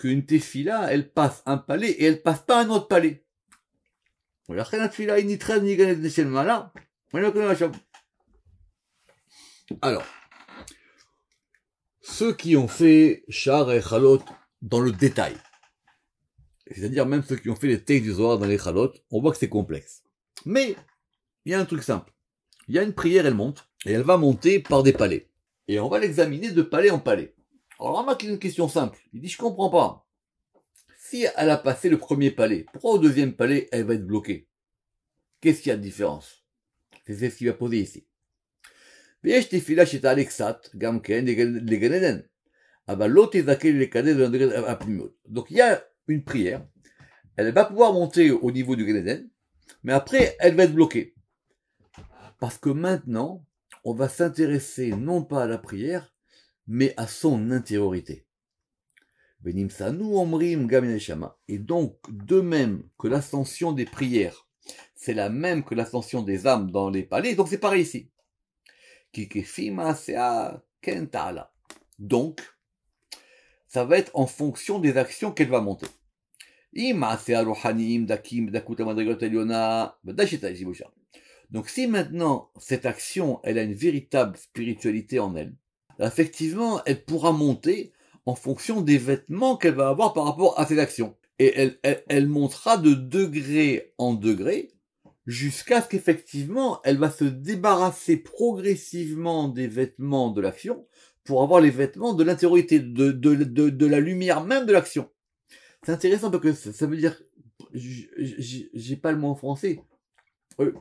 qu'une tefila, elle passe un palais et elle passe pas un autre palais. Alors, ceux qui ont fait Char et Chalot dans le détail, c'est-à-dire même ceux qui ont fait les textes du Zohar dans les khalot, on voit que c'est complexe. Mais, il y a un truc simple. Il y a une prière, elle monte, et elle va monter par des palais et on va l'examiner de palais en palais. Alors on il a une question simple. Il dit, je comprends pas. Si elle a passé le premier palais, pourquoi au deuxième palais, elle va être bloquée Qu'est-ce qu'il y a de différence C'est ce qu'il va poser ici. Donc il y a une prière, elle va pouvoir monter au niveau du Ganeden, mais après elle va être bloquée. Parce que maintenant, on va s'intéresser non pas à la prière, mais à son intériorité. Et donc, de même que l'ascension des prières, c'est la même que l'ascension des âmes dans les palais, donc c'est pareil ici. Donc, ça va être en fonction des actions qu'elle va monter. Donc si maintenant cette action, elle a une véritable spiritualité en elle, effectivement, elle pourra monter en fonction des vêtements qu'elle va avoir par rapport à cette action. Et elle, elle, montera de degré en degré jusqu'à ce qu'effectivement elle va se débarrasser progressivement des vêtements de l'action pour avoir les vêtements de l'intériorité, de, de, de, la lumière même de l'action. C'est intéressant parce que ça, ça veut dire, j'ai pas le mot en français, euh,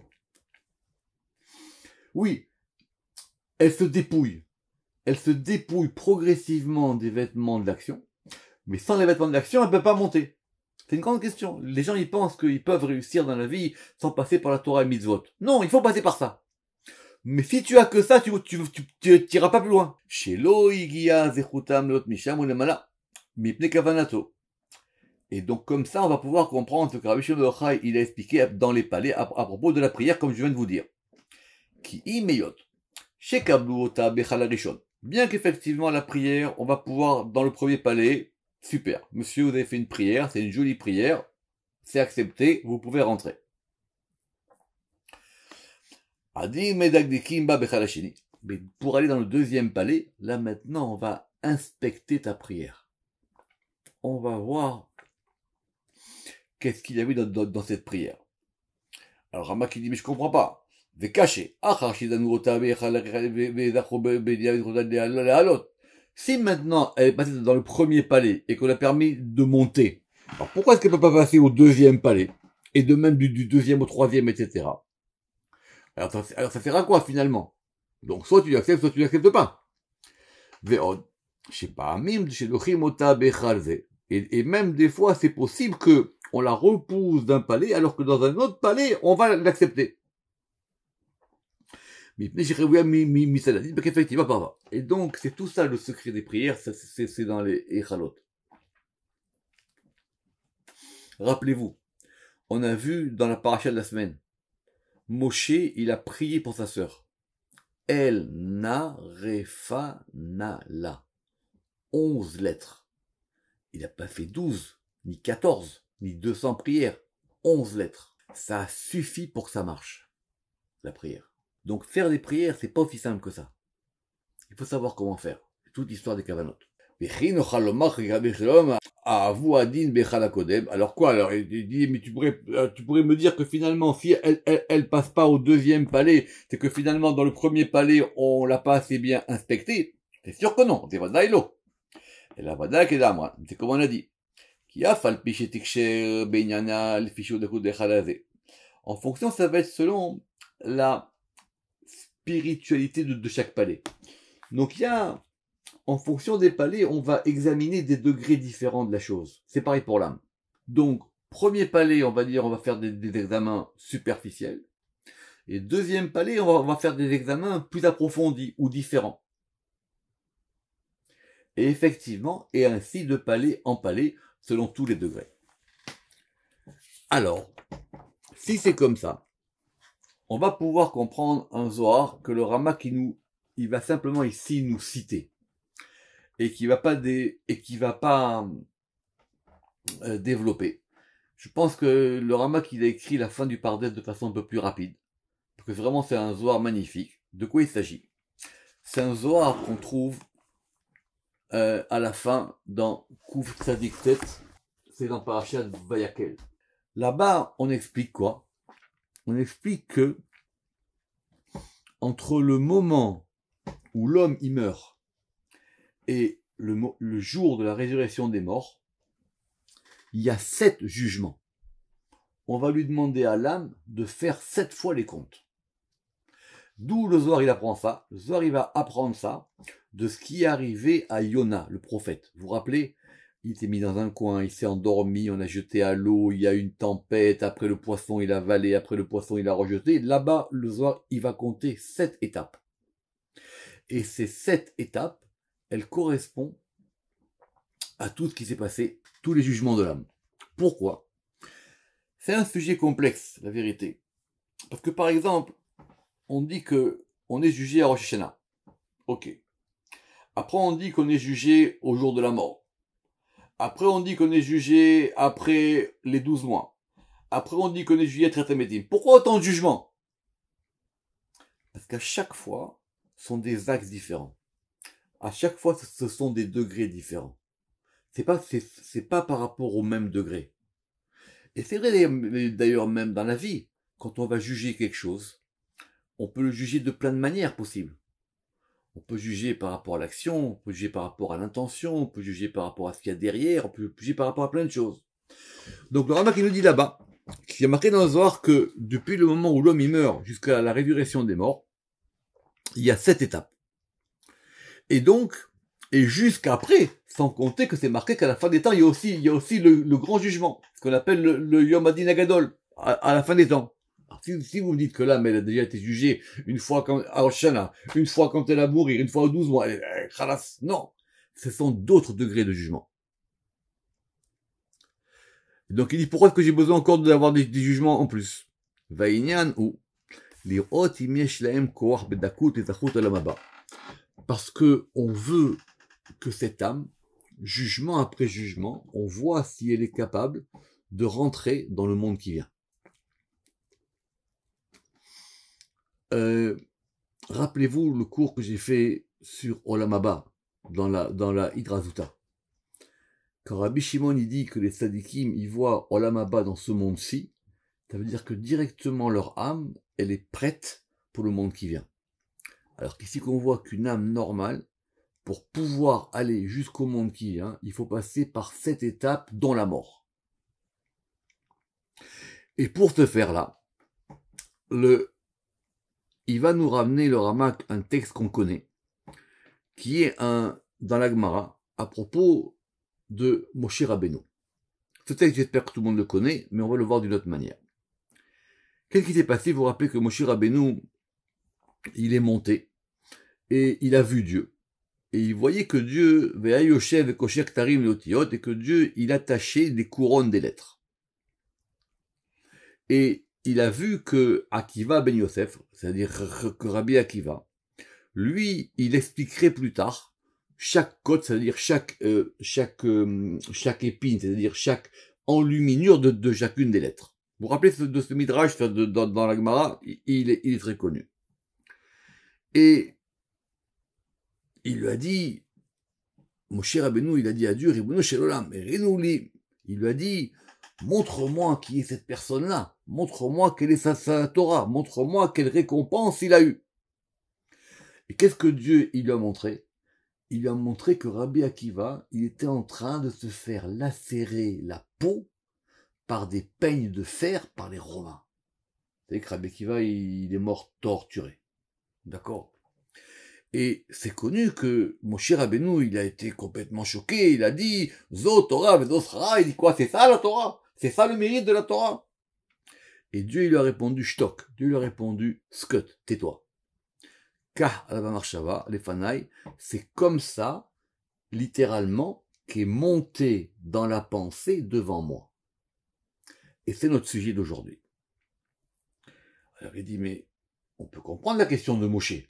oui, elle se dépouille. Elle se dépouille progressivement des vêtements de l'action, mais sans les vêtements de l'action, elle ne peut pas monter. C'est une grande question. Les gens, ils pensent qu'ils peuvent réussir dans la vie sans passer par la Torah et Mitzvot. Non, il faut passer par ça. Mais si tu as que ça, tu tu, pas plus loin. Et donc comme ça, on va pouvoir comprendre ce que Rabbi Shimon il a expliqué dans les palais à propos de la prière, comme je viens de vous dire. Bien qu'effectivement la prière, on va pouvoir dans le premier palais, super. Monsieur, vous avez fait une prière, c'est une jolie prière, c'est accepté, vous pouvez rentrer. Mais pour aller dans le deuxième palais, là maintenant, on va inspecter ta prière. On va voir qu'est-ce qu'il y a eu dans, cette prière. Alors Rama qui dit, mais je comprends pas. Si maintenant elle est passée dans le premier palais et qu'on a permis de monter, alors pourquoi est-ce qu'elle ne peut pas passer au deuxième palais et de même du, deuxième au troisième, etc. Alors ça, sert à quoi finalement Donc soit tu l'acceptes, soit tu l'acceptes pas. Et, et même des fois, c'est possible que on la repousse d'un palais alors que dans un autre palais, on va l'accepter. Et donc, c'est tout ça le secret des prières, c'est dans les Echalot. Rappelez-vous, on a vu dans la paracha de la semaine, Moshe, il a prié pour sa sœur. El na refa la. Onze lettres. Il n'a pas fait douze, ni quatorze, ni deux cents prières. Onze lettres. Ça suffit pour que ça marche. La prière. Donc faire des prières, c'est pas aussi simple que ça. Il faut savoir comment faire. toute l'histoire des cavanotes. Alors quoi Alors il dit mais tu pourrais euh, tu pourrais me dire que finalement si elle elle, passe pas au deuxième palais, c'est que finalement dans le premier palais on l'a pas assez bien inspectée. C'est sûr que non. C'est Et la C'est comme on a dit. En fonction ça va être selon la spiritualité de, chaque palais. Donc il y a, en fonction des palais, on va examiner des degrés différents de la chose. C'est pareil pour l'âme. Donc, premier palais, on va dire, on va faire des, examens superficiels. Et deuxième palais, on va, faire des examens plus approfondis ou différents. Et effectivement, et ainsi de palais en palais, selon tous les degrés. Alors, si c'est comme ça, on va pouvoir comprendre un Zohar que le Rama qui nous, il va simplement ici nous citer et qui va pas et qui va pas euh, développer. Je pense que le Rama qui a écrit la fin du Pardes de façon un peu plus rapide, parce que vraiment c'est un Zohar magnifique. De quoi il s'agit C'est un Zohar qu'on trouve euh, à la fin dans Kouf Tzadik c'est dans Parashat Vayakel. Là-bas, on explique quoi on explique que entre le moment où l'homme y meurt et le, jour de la résurrection des morts, il y a sept jugements. On va lui demander à l'âme de faire sept fois les comptes. D'où le Zohar, il apprend ça. Le Zohar, il va apprendre ça de ce qui est arrivé à Yona, le prophète. Vous vous rappelez, il s'est mis dans un coin, il s'est endormi, on a jeté à l'eau, il y a une tempête, après le poisson il a avalé, après le poisson il a rejeté. Là-bas, le soir, il va compter sept étapes. Et ces sept étapes, elles correspondent à tout ce qui s'est passé, tous les jugements de l'âme. Pourquoi C'est un sujet complexe, la vérité. Parce que par exemple, on dit que on est jugé à Rosh Ok. Après, on dit qu'on est jugé au jour de la mort. Après, on dit qu'on est jugé après les 12 mois. Après, on dit qu'on est jugé à Pourquoi autant de jugements Parce qu'à chaque fois, ce sont des axes différents. À chaque fois, ce sont des degrés différents. C'est pas, c'est pas par rapport au même degré. Et c'est vrai d'ailleurs même dans la vie, quand on va juger quelque chose, on peut le juger de plein de manières possibles. On peut juger par rapport à l'action, on peut juger par rapport à l'intention, on peut juger par rapport à ce qu'il y a derrière, on peut juger par rapport à plein de choses. Donc le Rama qui nous dit là-bas, qui a marqué dans le Zohar que depuis le moment où l'homme y meurt jusqu'à la résurrection des morts, il y a sept étapes. Et donc, et jusqu'après, sans compter que c'est marqué qu'à la fin des temps, il y a aussi, il y a aussi le, grand jugement, ce qu'on appelle le, Yom à, la fin des temps. Ah, si, vous me dites que l'âme, elle a déjà été jugée une fois quand, à Oshana, une fois quand elle a mourir, une fois aux 12 mois, non. Ce sont d'autres degrés de jugement. Donc il dit pourquoi est-ce que j'ai besoin encore d'avoir des, jugements en plus ou parce que on veut que cette âme, jugement après jugement, on voit si elle est capable de rentrer dans le monde qui vient. Euh, rappelez-vous le cours que j'ai fait sur Olamaba, dans la, dans la Hidrazuta. Quand Rabbi Shimon dit que les Sadikim y voient Olamaba dans ce monde-ci, ça veut dire que directement leur âme, elle est prête pour le monde qui vient. Alors qu'ici qu'on voit qu'une âme normale, pour pouvoir aller jusqu'au monde qui vient, il faut passer par cette étape, dans la mort. Et pour ce faire là, le il va nous ramener le Ramak, un texte qu'on connaît, qui est un, dans l'Agmara, à propos de Moshe Rabbeinu. Ce texte, j'espère que tout le monde le connaît, mais on va le voir d'une autre manière. Qu'est-ce qui s'est passé Vous vous rappelez que Moshe Rabbeinu, il est monté, et il a vu Dieu. Et il voyait que Dieu, et que Dieu, il attachait des couronnes des lettres. Et il a vu que Akiva Ben Yosef, c'est-à-dire que Rabbi Akiva, lui, il expliquerait plus tard chaque côte, c'est-à-dire chaque euh, chaque euh, chaque épine, c'est-à-dire chaque enluminure de, chacune des lettres. Vous vous rappelez de ce midrash dans la Gemara, il est, il est très connu. Et il lui a dit, Mon cher Rabbeinu, il a dit à Dieu, il lui a dit, Montre-moi qui est cette personne-là. Montre-moi quelle est sa, Torah. Montre-moi quelle récompense il a eue. Et qu'est-ce que Dieu il lui a montré Il lui a montré que Rabbi Akiva, il était en train de se faire lacérer la peau par des peignes de fer par les Romains. Vous savez que Rabbi Akiva, il est mort torturé. D'accord et c'est connu que Moshe Rabbeinu, il a été complètement choqué, il a dit, Zo Torah, Zo Sarah, il dit quoi, c'est ça la Torah c'est ça le mérite de la Torah. Et Dieu il lui a répondu Shtok. Dieu lui a répondu Skut, tais-toi. Car les Fanaï, c'est comme ça, littéralement, qu'est monté dans la pensée devant moi. Et c'est notre sujet d'aujourd'hui. Alors il dit, mais on peut comprendre la question de Moshe.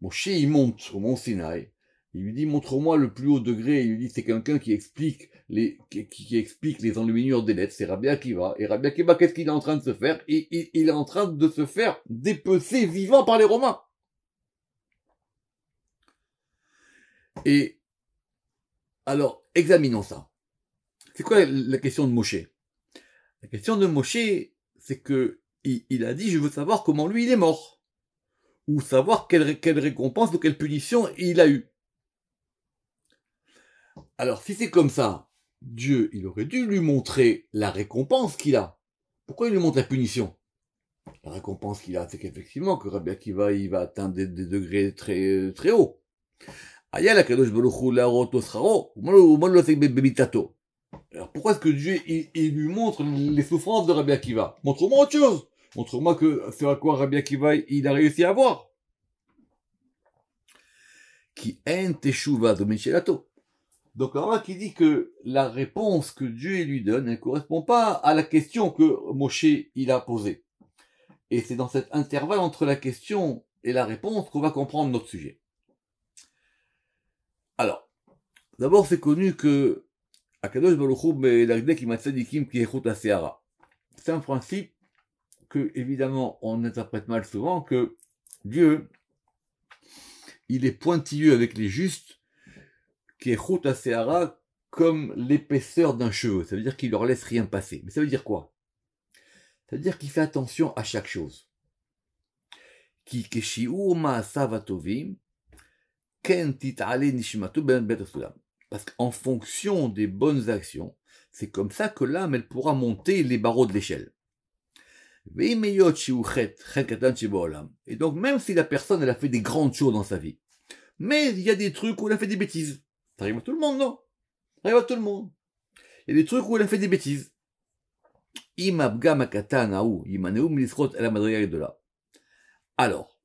Moshe, il monte au mont Sinaï, il lui dit montre-moi le plus haut degré. Il lui dit c'est quelqu'un qui explique les qui, explique les enluminures des lettres. C'est Rabia qui va. Et Rabia va qu'est-ce qu'il est en train de se faire il, il, est en train de se faire dépecer vivant par les Romains. Et alors examinons ça. C'est quoi la question de Moshe La question de Moshe, c'est que il, il a dit je veux savoir comment lui il est mort ou savoir quelle, quelle récompense ou quelle punition il a eu. Alors, si c'est comme ça, Dieu, il aurait dû lui montrer la récompense qu'il a. Pourquoi il lui montre la punition La récompense qu'il a, c'est qu'effectivement, que Rabbi Akiva, il va atteindre des, degrés très, très hauts. Alors pourquoi est-ce que Dieu il, lui montre les souffrances de Rabbi Akiva Montre-moi autre chose. Montre-moi que c'est à quoi Rabbi Akiva il a réussi à avoir. Qui en teshuva de donc là qui dit que la réponse que Dieu lui donne ne correspond pas à la question que Moshe il a posée. Et c'est dans cet intervalle entre la question et la réponse qu'on va comprendre notre sujet. Alors, d'abord c'est connu que Akadosh ben C'est un principe que évidemment on interprète mal souvent que Dieu il est pointilleux avec les justes qui est à comme l'épaisseur d'un cheveu. Ça veut dire qu'il leur laisse rien passer. Mais ça veut dire quoi Ça veut dire qu'il fait attention à chaque chose. Ben ben ben Parce qu'en fonction des bonnes actions, c'est comme ça que l'âme, elle pourra monter les barreaux de l'échelle. Et donc, même si la personne, elle a fait des grandes choses dans sa vie, mais il y a des trucs où elle a fait des bêtises arrive à tout le monde, non arrive à tout le monde. Il y a des trucs où elle a fait des bêtises. Alors,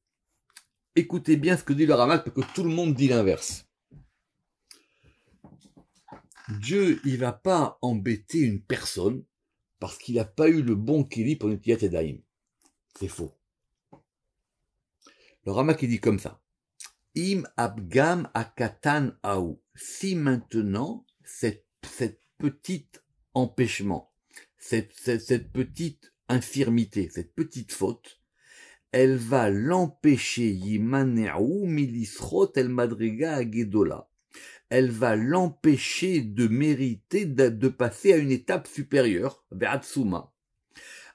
écoutez bien ce que dit le Ramak, parce que tout le monde dit l'inverse. Dieu, il va pas embêter une personne parce qu'il n'a pas eu le bon kili pour une et daim. C'est faux. Le Ramak, il dit comme ça. Im abgam akatan aou. Si maintenant, cette, cette petite empêchement, cette, cette, petite infirmité, cette petite faute, elle va l'empêcher, yimaneaou milisrot el madriga agedola. Elle va l'empêcher de mériter, de, passer à une étape supérieure, atsuma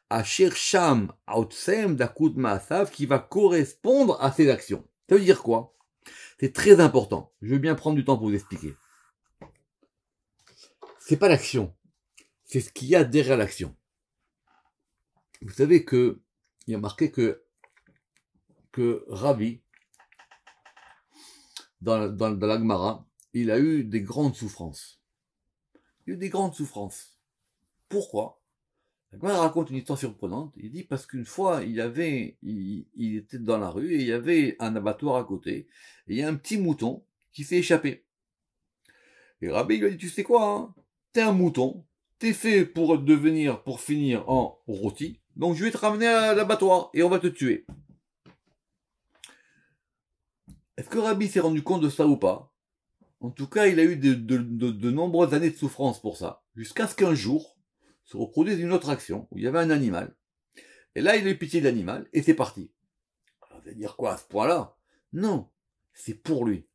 À Sham outsem d'akut maasav, qui va correspondre à ses actions. Ça veut dire quoi? C'est très important. Je vais bien prendre du temps pour vous expliquer. C'est pas l'action. C'est ce qu'il y a derrière l'action. Vous savez que, il y a marqué que, que Ravi, dans, dans, dans l'Agmara, il a eu des grandes souffrances. Il a eu des grandes souffrances. Pourquoi il raconte une histoire surprenante. Il dit parce qu'une fois, il avait, il, était dans la rue et il y avait un abattoir à côté. Et il y a un petit mouton qui s'est échappé. Et Rabbi lui a dit, tu sais quoi, hein, t'es un mouton, t'es fait pour devenir, pour finir en rôti. Donc je vais te ramener à l'abattoir et on va te tuer. Est-ce que Rabbi s'est rendu compte de ça ou pas En tout cas, il a eu de nombreuses années de souffrance pour ça. Jusqu'à ce qu'un jour, se reproduisent une autre action, où il y avait un animal. Et là, il a eu pitié de l'animal, et c'est parti. Alors, ah, vous allez dire quoi à ce point-là Non, c'est pour lui.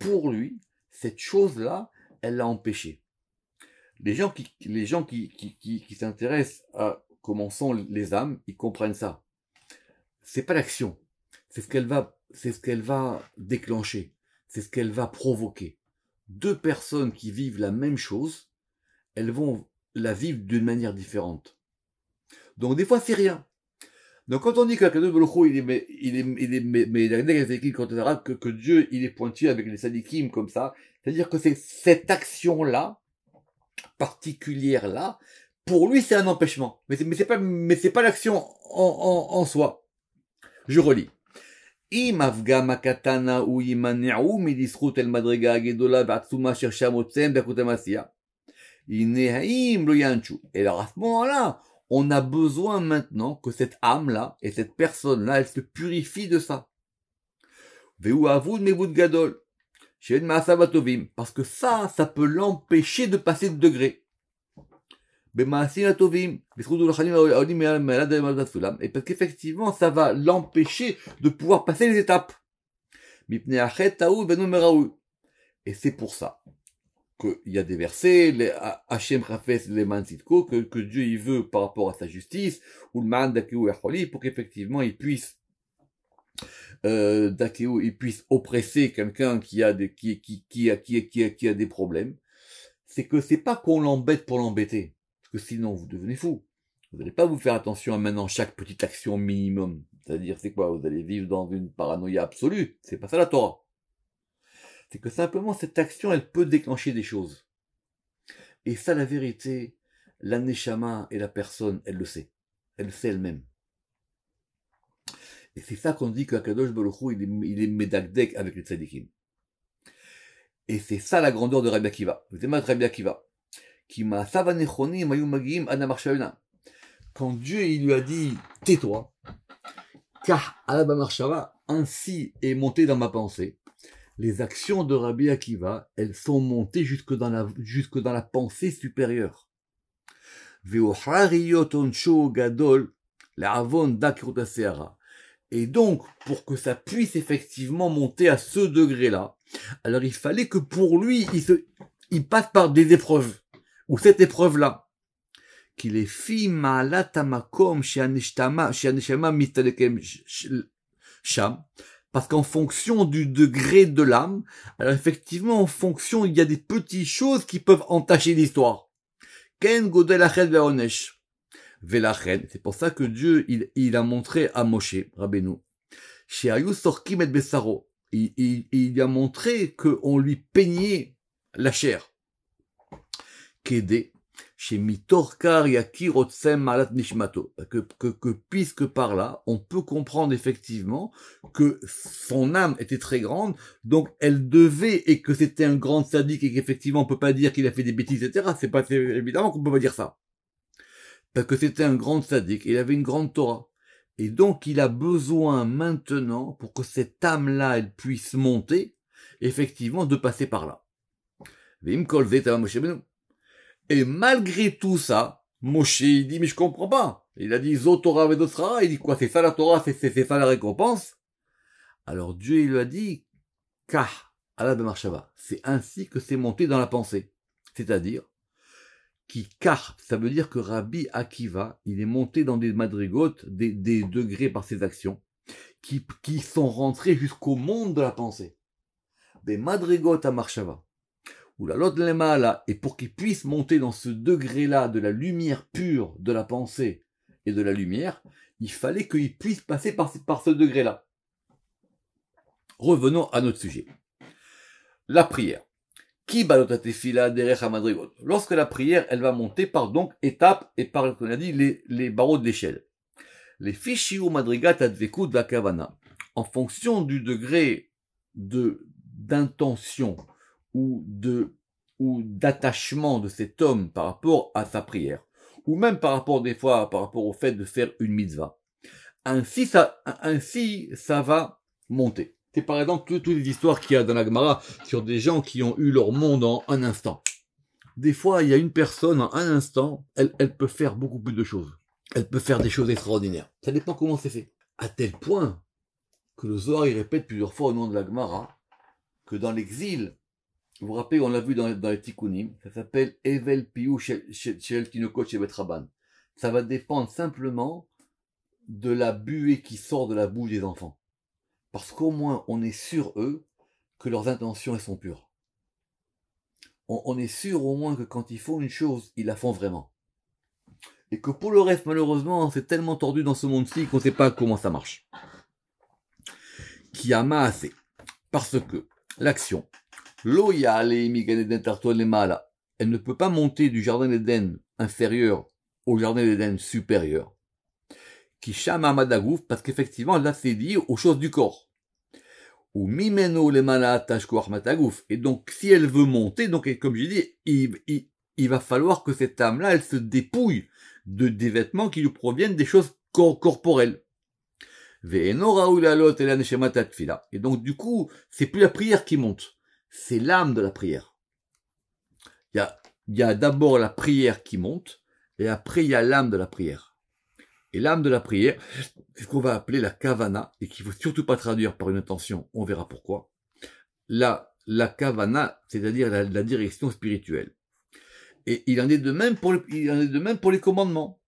Pour lui, cette chose-là, elle l'a empêché. Les gens qui, les gens qui, s'intéressent à comment sont les âmes, ils comprennent ça. C'est pas l'action. C'est ce qu'elle va, c'est ce qu'elle va déclencher. C'est ce qu'elle va provoquer. Deux personnes qui vivent la même chose, elles vont la vivre d'une manière différente. Donc des fois c'est rien. Donc quand on dit que de il est il est il est mais que que Dieu il est pointu avec les sadikim comme ça, c'est-à-dire que c'est cette action là particulière là pour lui c'est un empêchement. Mais c'est mais c'est pas mais c'est pas l'action en, en, en soi. Je relis. Et alors à ce moment-là, on a besoin maintenant que cette âme-là et cette personne-là, elle se purifie de ça. gadol, Parce que ça, ça peut l'empêcher de passer de degré. Et parce qu'effectivement, ça va l'empêcher de pouvoir passer les étapes. Et c'est pour ça qu'il y a des versets, les Rafes les que, que Dieu il veut par rapport à sa justice, ou le pour qu'effectivement il puisse euh, il puisse oppresser quelqu'un qui a des qui qui qui a qui, a, qui a des problèmes, c'est que c'est pas qu'on l'embête pour l'embêter, parce que sinon vous devenez fou. Vous n'allez pas vous faire attention à maintenant chaque petite action minimum. C'est-à-dire c'est quoi Vous allez vivre dans une paranoïa absolue. C'est pas ça la Torah c'est que simplement cette action, elle peut déclencher des choses. Et ça, la vérité, l'aneshama et la personne, elle le sait. Elle le sait elle-même. Et c'est ça qu'on dit que Baruch il est, il est avec les tzadikim. Et c'est ça la grandeur de Rabbi Akiva. Vous aimez Rabbi Akiva. Qui m'a Quand Dieu il lui a dit, tais-toi, car Alaba ainsi est monté dans ma pensée les actions de Rabbi Akiva, elles sont montées jusque dans la, jusque dans la pensée supérieure. Et donc, pour que ça puisse effectivement monter à ce degré-là, alors il fallait que pour lui, il, passe par des épreuves, ou cette épreuve-là. Qu'il ait fi ma'alat sham, parce qu'en fonction du degré de l'âme, alors effectivement, en fonction, il y a des petites choses qui peuvent entacher l'histoire. Ken C'est pour ça que Dieu, il, a montré à Moshe, Rabbeinu, chez et Bessaro. Il, a montré qu'on lui peignait la chair. Chez Mitorkar que, que, que puisque par là, on peut comprendre effectivement que son âme était très grande, donc elle devait, et que c'était un grand sadique, et qu'effectivement on peut pas dire qu'il a fait des bêtises, etc. C'est pas, évidemment qu'on peut pas dire ça. Parce que c'était un grand sadique, il avait une grande Torah. Et donc il a besoin maintenant, pour que cette âme-là, elle puisse monter, effectivement, de passer par là. Et malgré tout ça, Moshe, il dit, mais je comprends pas. Il a dit, Zotora Vedosra, il dit quoi, c'est ça la Torah, c'est, c'est, ça la récompense? Alors Dieu, il lui a dit, Kah, de Marshava. C'est ainsi que c'est monté dans la pensée. C'est-à-dire, qui car ça veut dire que Rabbi Akiva, il est monté dans des madrigotes, des, des degrés par ses actions, qui, qui sont rentrés jusqu'au monde de la pensée. Des madrigotes à Marshava ou la et pour qu'ils puissent monter dans ce degré-là de la lumière pure de la pensée et de la lumière, il fallait qu'ils puissent passer par, ce degré-là. Revenons à notre sujet. La prière. Qui Lorsque la prière, elle va monter par donc étapes et par, on a dit, les, barreaux de l'échelle. Les fichiers madrigat la cavana. En fonction du degré de, d'intention ou de ou d'attachement de cet homme par rapport à sa prière, ou même par rapport des fois par rapport au fait de faire une mitzvah. Ainsi ça, ainsi ça va monter. C'est par exemple toutes les histoires qu'il y a dans la Gemara sur des gens qui ont eu leur monde en un instant. Des fois, il y a une personne en un instant, elle, elle peut faire beaucoup plus de choses. Elle peut faire des choses extraordinaires. Ça dépend comment c'est fait. À tel point que le Zohar il répète plusieurs fois au nom de la Gemara que dans l'exil, vous vous rappelez, on l'a vu dans, dans les Tikkunim, ça s'appelle Evel Piou Shel et Betraban. Ça va dépendre simplement de la buée qui sort de la bouche des enfants. Parce qu'au moins, on est sûr, eux, que leurs intentions, elles sont pures. On, est sûr au moins que quand ils font une chose, ils la font vraiment. Et que pour le reste, malheureusement, c'est tellement tordu dans ce monde-ci qu'on ne sait pas comment ça marche. Qui a assez. Parce que l'action, elle ne peut pas monter du jardin d'Éden inférieur au jardin d'Éden supérieur. Qui Madaguf parce qu'effectivement, là, c'est dit aux choses du corps. Ou Mimeno le Et donc, si elle veut monter, donc, comme je dis, il, il, va falloir que cette âme-là, elle se dépouille de des vêtements qui lui proviennent des choses corporelles. Et donc, du coup, c'est plus la prière qui monte c'est l'âme de la prière. Il y a, d'abord la prière qui monte, et après il y a l'âme de la prière. Et l'âme de la prière, c'est ce qu'on va appeler la kavana, et qu'il faut surtout pas traduire par une intention, on verra pourquoi. La, la kavana, c'est-à-dire la, direction spirituelle. Et il en est de même pour, est de même pour les commandements.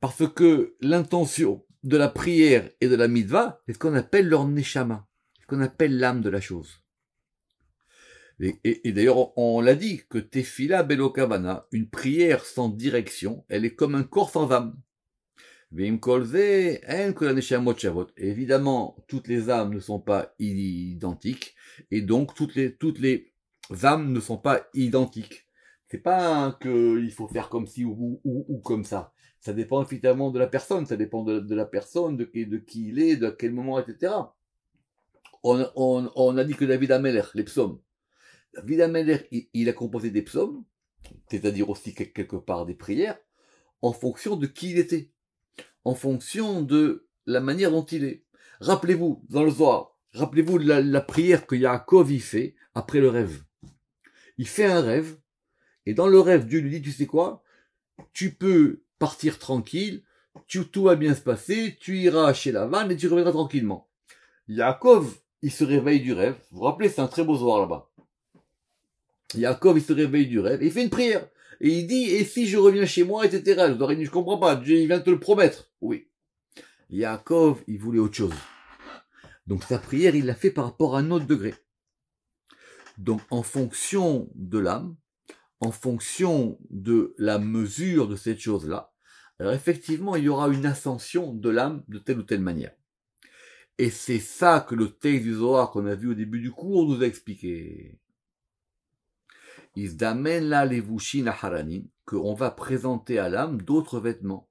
Parce que l'intention de la prière et de la mitzvah, c'est ce qu'on appelle leur neshama, ce qu'on appelle l'âme de la chose. Et, d'ailleurs, on, l'a dit, que Tefila Belokavana, une prière sans direction, elle est comme un corps sans âme. Évidemment, toutes les âmes ne sont pas identiques, et donc toutes les, toutes les âmes ne sont pas identiques. C'est pas qu'il faut faire comme ci ou, ou, ou, comme ça. Ça dépend évidemment de la personne, ça dépend de, la personne, de, de, qui il est, de quel moment, etc. On, on, on a dit que David Ameler, les psaumes, David il, a composé des psaumes, c'est-à-dire aussi quelque part des prières, en fonction de qui il était, en fonction de la manière dont il est. Rappelez-vous, dans le Zohar, rappelez-vous la, la prière que Yaakov y fait après le rêve. Il fait un rêve, et dans le rêve, Dieu lui dit, tu sais quoi, tu peux partir tranquille, tout va bien se passer, tu iras chez la vanne et tu reviendras tranquillement. Yaakov, il se réveille du rêve. Vous vous rappelez, c'est un très beau soir là-bas. Yaakov, il se réveille du rêve, il fait une prière. Et il dit, et si je reviens chez moi, etc. Je, ne comprends pas, Dieu, il vient te le promettre. Oui. Yaakov, il voulait autre chose. Donc sa prière, il l'a fait par rapport à un autre degré. Donc en fonction de l'âme, en fonction de la mesure de cette chose-là, alors effectivement, il y aura une ascension de l'âme de telle ou telle manière. Et c'est ça que le texte du Zohar qu'on a vu au début du cours nous a expliqué qu'on va présenter à l'âme d'autres vêtements.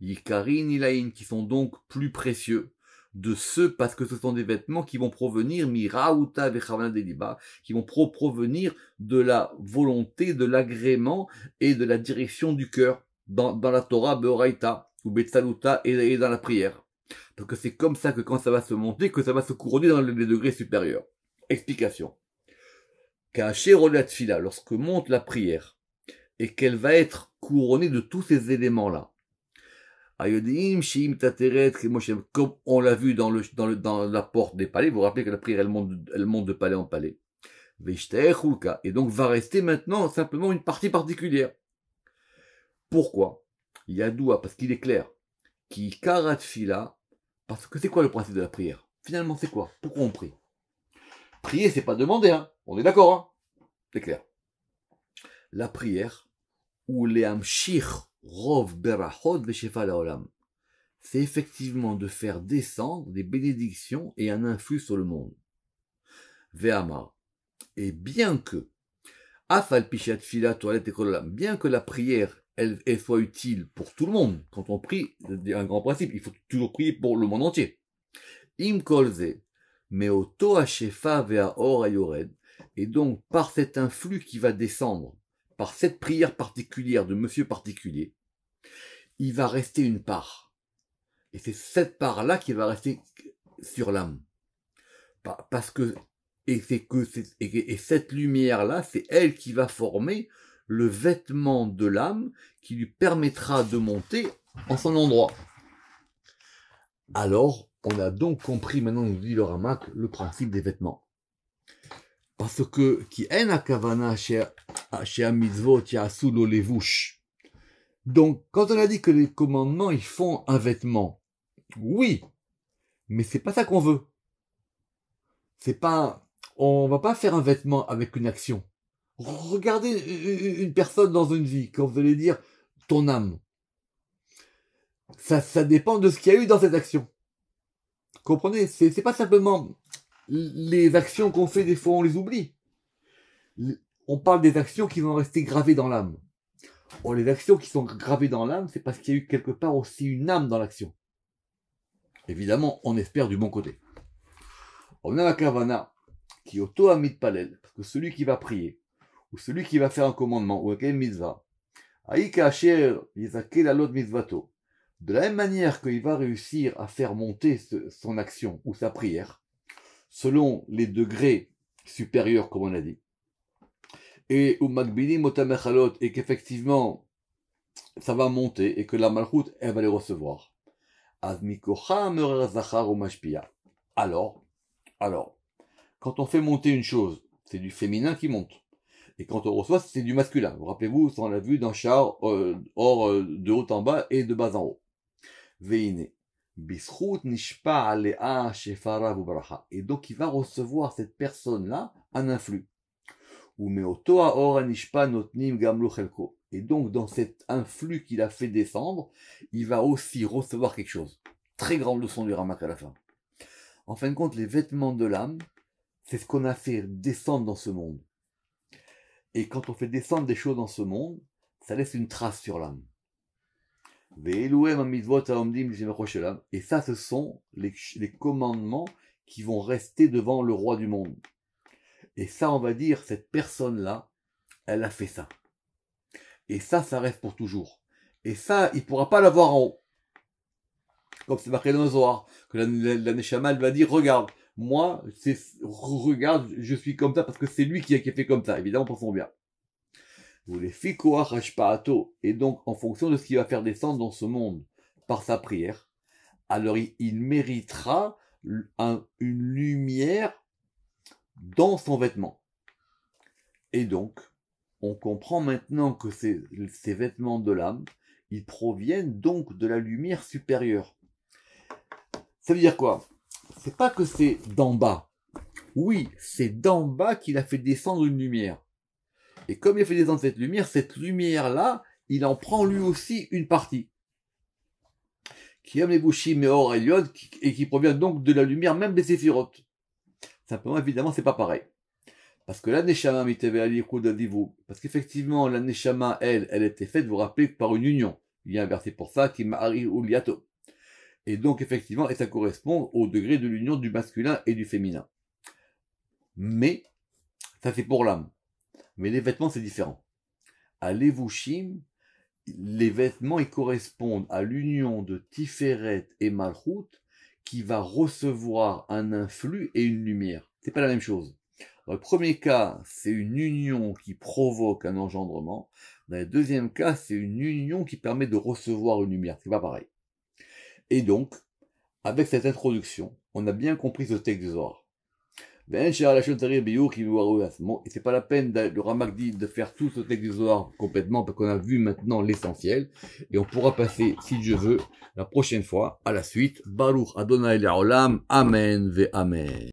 Yikarin qui sont donc plus précieux de ceux, parce que ce sont des vêtements qui vont provenir, mirauta deliba, qui vont provenir de la volonté, de l'agrément et de la direction du cœur, dans, la Torah ou Betsaluta, et, dans la prière. Parce c'est comme ça que quand ça va se monter, que ça va se couronner dans les degrés supérieurs. Explication. Fila, lorsque monte la prière, et qu'elle va être couronnée de tous ces éléments-là. Comme on l'a vu dans, la porte des palais, vous vous rappelez que la prière, elle monte, de palais en palais. Et donc va rester maintenant simplement une partie particulière. Pourquoi Yadoua, parce qu'il est clair. Qui karatfila parce que c'est quoi le principe de la prière Finalement, c'est quoi Pourquoi on prie Prier, c'est pas demander, hein. On est d'accord, hein C'est clair. La prière, ou le rov berachot c'est effectivement de faire descendre des bénédictions et un influx sur le monde. Ve'ama. Et bien que, afal pichat fila toilette et bien que la prière, elle, elle soit utile pour tout le monde, quand on prie, c'est un grand principe, il faut toujours prier pour le monde entier. Im mais au à or Ayored, et donc par cet influx qui va descendre, par cette prière particulière de monsieur particulier, il va rester une part. Et c'est cette part-là qui va rester sur l'âme. Parce que, et c'est que, et cette lumière-là, c'est elle qui va former le vêtement de l'âme qui lui permettra de monter en son endroit. Alors, on a donc compris, maintenant nous dit le Ramak, le principe des vêtements. Parce que, qui en kavana chez Donc, quand on a dit que les commandements, ils font un vêtement, oui, mais c'est pas ça qu'on veut. C'est pas, on va pas faire un vêtement avec une action. Regardez une personne dans une vie, quand vous allez dire ton âme. Ça, ça dépend de ce qu'il y a eu dans cette action. Comprenez C'est n'est pas simplement les actions qu'on fait, des fois on les oublie. On parle des actions qui vont rester gravées dans l'âme. Or les actions qui sont gravées dans l'âme, c'est parce qu'il y a eu quelque part aussi une âme dans l'action. Évidemment, on espère du bon côté. On a la kavana qui est auto palel, parce que celui qui va prier, ou celui qui va faire un commandement, ou un mitzvah, aïka asher mitzvato, de la même manière qu'il va réussir à faire monter son action ou sa prière, selon les degrés supérieurs, comme on a dit, et ou et qu'effectivement, ça va monter, et que la Malchoute, elle va les recevoir. Alors, alors, quand on fait monter une chose, c'est du féminin qui monte. Et quand on reçoit, c'est du masculin. Rappelez-vous, on l'a vu d'un char euh, hors euh, de haut en bas et de bas en haut. Et donc il va recevoir cette personne-là un influx. Et donc dans cet influx qu'il a fait descendre, il va aussi recevoir quelque chose. Très grande leçon du Ramak à la fin. En fin de compte, les vêtements de l'âme, c'est ce qu'on a fait descendre dans ce monde. Et quand on fait descendre des choses dans ce monde, ça laisse une trace sur l'âme. Et ça, ce sont les, commandements qui vont rester devant le roi du monde. Et ça, on va dire, cette personne-là, elle a fait ça. Et ça, ça reste pour toujours. Et ça, il ne pourra pas l'avoir en haut. Comme c'est marqué dans le Zohar, que la, la, va dire, regarde, moi, regarde, je suis comme ça parce que c'est lui qui a, qui fait comme ça, évidemment pour son bien. Vous les et donc en fonction de ce qu'il va faire descendre dans ce monde par sa prière, alors il, méritera une lumière dans son vêtement. Et donc, on comprend maintenant que ces, ces vêtements de l'âme, ils proviennent donc de la lumière supérieure. Ça veut dire quoi C'est pas que c'est d'en bas. Oui, c'est d'en bas qu'il a fait descendre une lumière. Et comme il fait descendre cette lumière, cette lumière-là, il en prend lui aussi une partie. Qui aime les mais mais or et qui provient donc de la lumière même des séphirotes. Simplement, évidemment, c'est pas pareil. Parce que la Neshama parce qu'effectivement, la Neshama, elle, elle était faite, vous vous rappelez, par une union. Il y a un verset pour ça qui m'a liato. Et donc, effectivement, et ça correspond au degré de l'union du masculin et du féminin. Mais, ça c'est pour l'âme. Mais les vêtements, c'est différent. À l'Evushim, les vêtements, ils correspondent à l'union de Tiferet et Malchut qui va recevoir un influx et une lumière. C'est pas la même chose. Dans le premier cas, c'est une union qui provoque un engendrement. Dans le deuxième cas, c'est une union qui permet de recevoir une lumière. C'est pas pareil. Et donc, avec cette introduction, on a bien compris ce texte de Zohar. Ben, c'est pas la peine, de Ramak de faire tout ce texte du complètement, parce qu'on a vu maintenant l'essentiel, et on pourra passer, si je veux, la prochaine fois, à la suite. Baruch Adonai Olam, Amen ve Amen.